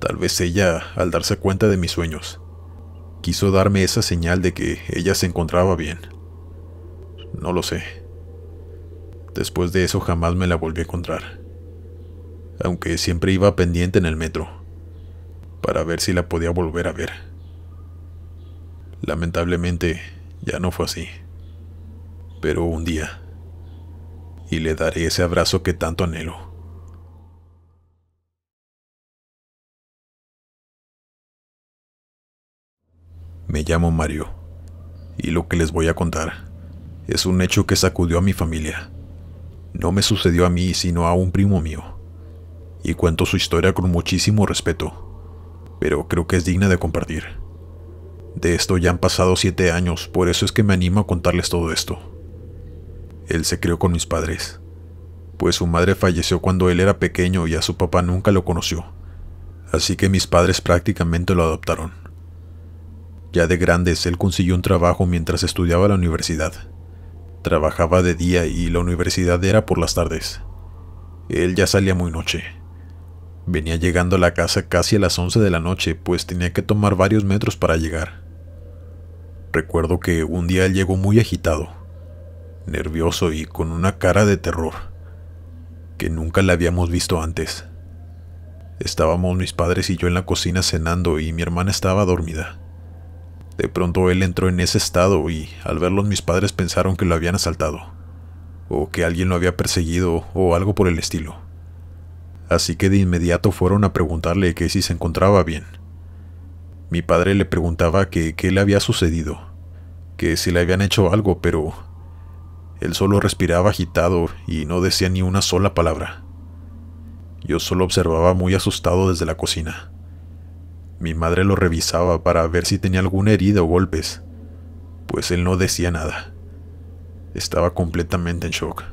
Tal vez ella, al darse cuenta de mis sueños, quiso darme esa señal de que ella se encontraba bien. No lo sé. Después de eso jamás me la volví a encontrar. Aunque siempre iba pendiente en el metro, para ver si la podía volver a ver. Lamentablemente, ya no fue así. Pero un día, y le daré ese abrazo que tanto anhelo. Me llamo Mario, y lo que les voy a contar es un hecho que sacudió a mi familia. No me sucedió a mí, sino a un primo mío, y cuento su historia con muchísimo respeto, pero creo que es digna de compartir. De esto ya han pasado siete años, por eso es que me animo a contarles todo esto. Él se crió con mis padres, pues su madre falleció cuando él era pequeño y a su papá nunca lo conoció, así que mis padres prácticamente lo adoptaron. Ya de grandes, él consiguió un trabajo mientras estudiaba la universidad. Trabajaba de día y la universidad era por las tardes. Él ya salía muy noche. Venía llegando a la casa casi a las 11 de la noche, pues tenía que tomar varios metros para llegar. Recuerdo que un día él llegó muy agitado, nervioso y con una cara de terror, que nunca la habíamos visto antes. Estábamos mis padres y yo en la cocina cenando y mi hermana estaba dormida. De pronto él entró en ese estado y al verlo mis padres pensaron que lo habían asaltado, o que alguien lo había perseguido o algo por el estilo. Así que de inmediato fueron a preguntarle que si se encontraba bien. Mi padre le preguntaba que qué le había sucedido, que si le habían hecho algo, pero él solo respiraba agitado y no decía ni una sola palabra. Yo solo observaba muy asustado desde la cocina. Mi madre lo revisaba para ver si tenía alguna herida o golpes, pues él no decía nada. Estaba completamente en shock.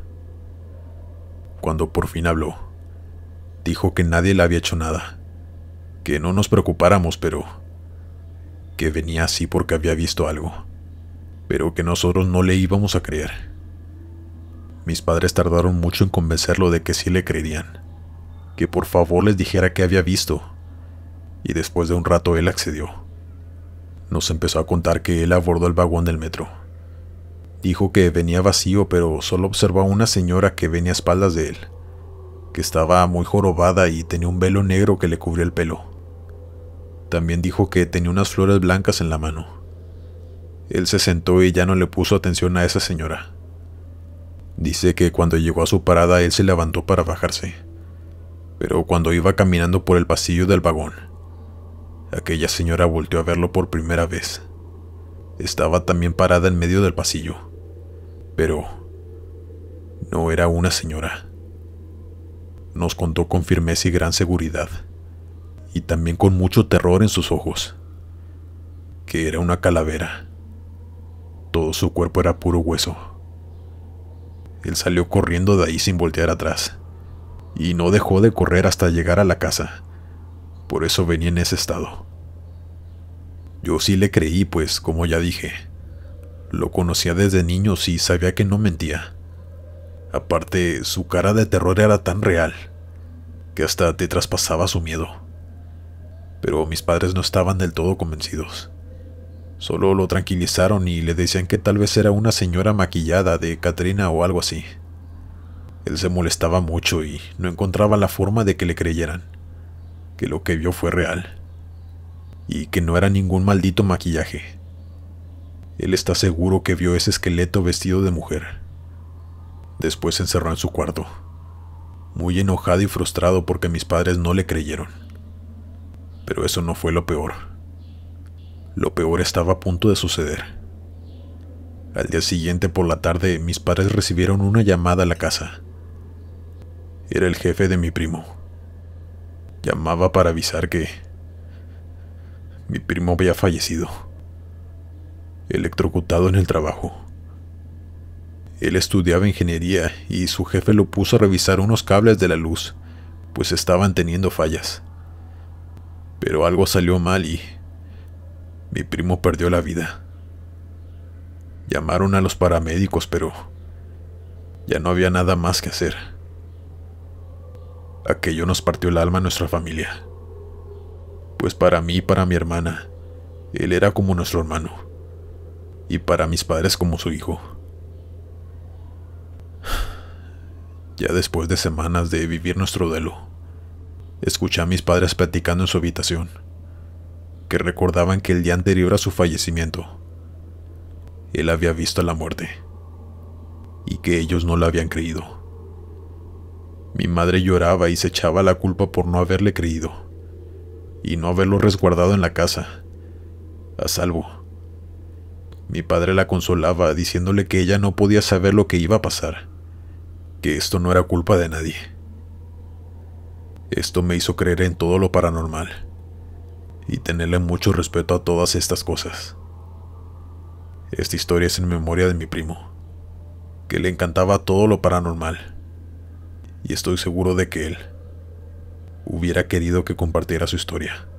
Cuando por fin habló, dijo que nadie le había hecho nada, que no nos preocupáramos, pero que venía así porque había visto algo, pero que nosotros no le íbamos a creer. Mis padres tardaron mucho en convencerlo de que sí le creerían, que por favor les dijera que había visto y después de un rato él accedió. Nos empezó a contar que él abordó el vagón del metro. Dijo que venía vacío, pero solo observó a una señora que venía a espaldas de él, que estaba muy jorobada y tenía un velo negro que le cubría el pelo. También dijo que tenía unas flores blancas en la mano. Él se sentó y ya no le puso atención a esa señora. Dice que cuando llegó a su parada él se levantó para bajarse, pero cuando iba caminando por el pasillo del vagón, Aquella señora volteó a verlo por primera vez. Estaba también parada en medio del pasillo. Pero no era una señora. Nos contó con firmeza y gran seguridad, y también con mucho terror en sus ojos, que era una calavera. Todo su cuerpo era puro hueso. Él salió corriendo de ahí sin voltear atrás, y no dejó de correr hasta llegar a la casa, por eso venía en ese estado. Yo sí le creí, pues, como ya dije. Lo conocía desde niño y sabía que no mentía. Aparte, su cara de terror era tan real que hasta te traspasaba su miedo. Pero mis padres no estaban del todo convencidos. Solo lo tranquilizaron y le decían que tal vez era una señora maquillada de Katrina o algo así. Él se molestaba mucho y no encontraba la forma de que le creyeran que lo que vio fue real y que no era ningún maldito maquillaje. Él está seguro que vio ese esqueleto vestido de mujer. Después se encerró en su cuarto, muy enojado y frustrado porque mis padres no le creyeron. Pero eso no fue lo peor. Lo peor estaba a punto de suceder. Al día siguiente por la tarde mis padres recibieron una llamada a la casa. Era el jefe de mi primo Llamaba para avisar que mi primo había fallecido, electrocutado en el trabajo. Él estudiaba ingeniería y su jefe lo puso a revisar unos cables de la luz, pues estaban teniendo fallas. Pero algo salió mal y mi primo perdió la vida. Llamaron a los paramédicos, pero ya no había nada más que hacer. Aquello nos partió el alma a nuestra familia. Pues para mí y para mi hermana, él era como nuestro hermano. Y para mis padres como su hijo. Ya después de semanas de vivir nuestro duelo, escuché a mis padres platicando en su habitación, que recordaban que el día anterior a su fallecimiento, él había visto la muerte, y que ellos no la habían creído mi madre lloraba y se echaba la culpa por no haberle creído y no haberlo resguardado en la casa, a salvo. Mi padre la consolaba diciéndole que ella no podía saber lo que iba a pasar, que esto no era culpa de nadie. Esto me hizo creer en todo lo paranormal y tenerle mucho respeto a todas estas cosas. Esta historia es en memoria de mi primo, que le encantaba todo lo paranormal y estoy seguro de que él hubiera querido que compartiera su historia.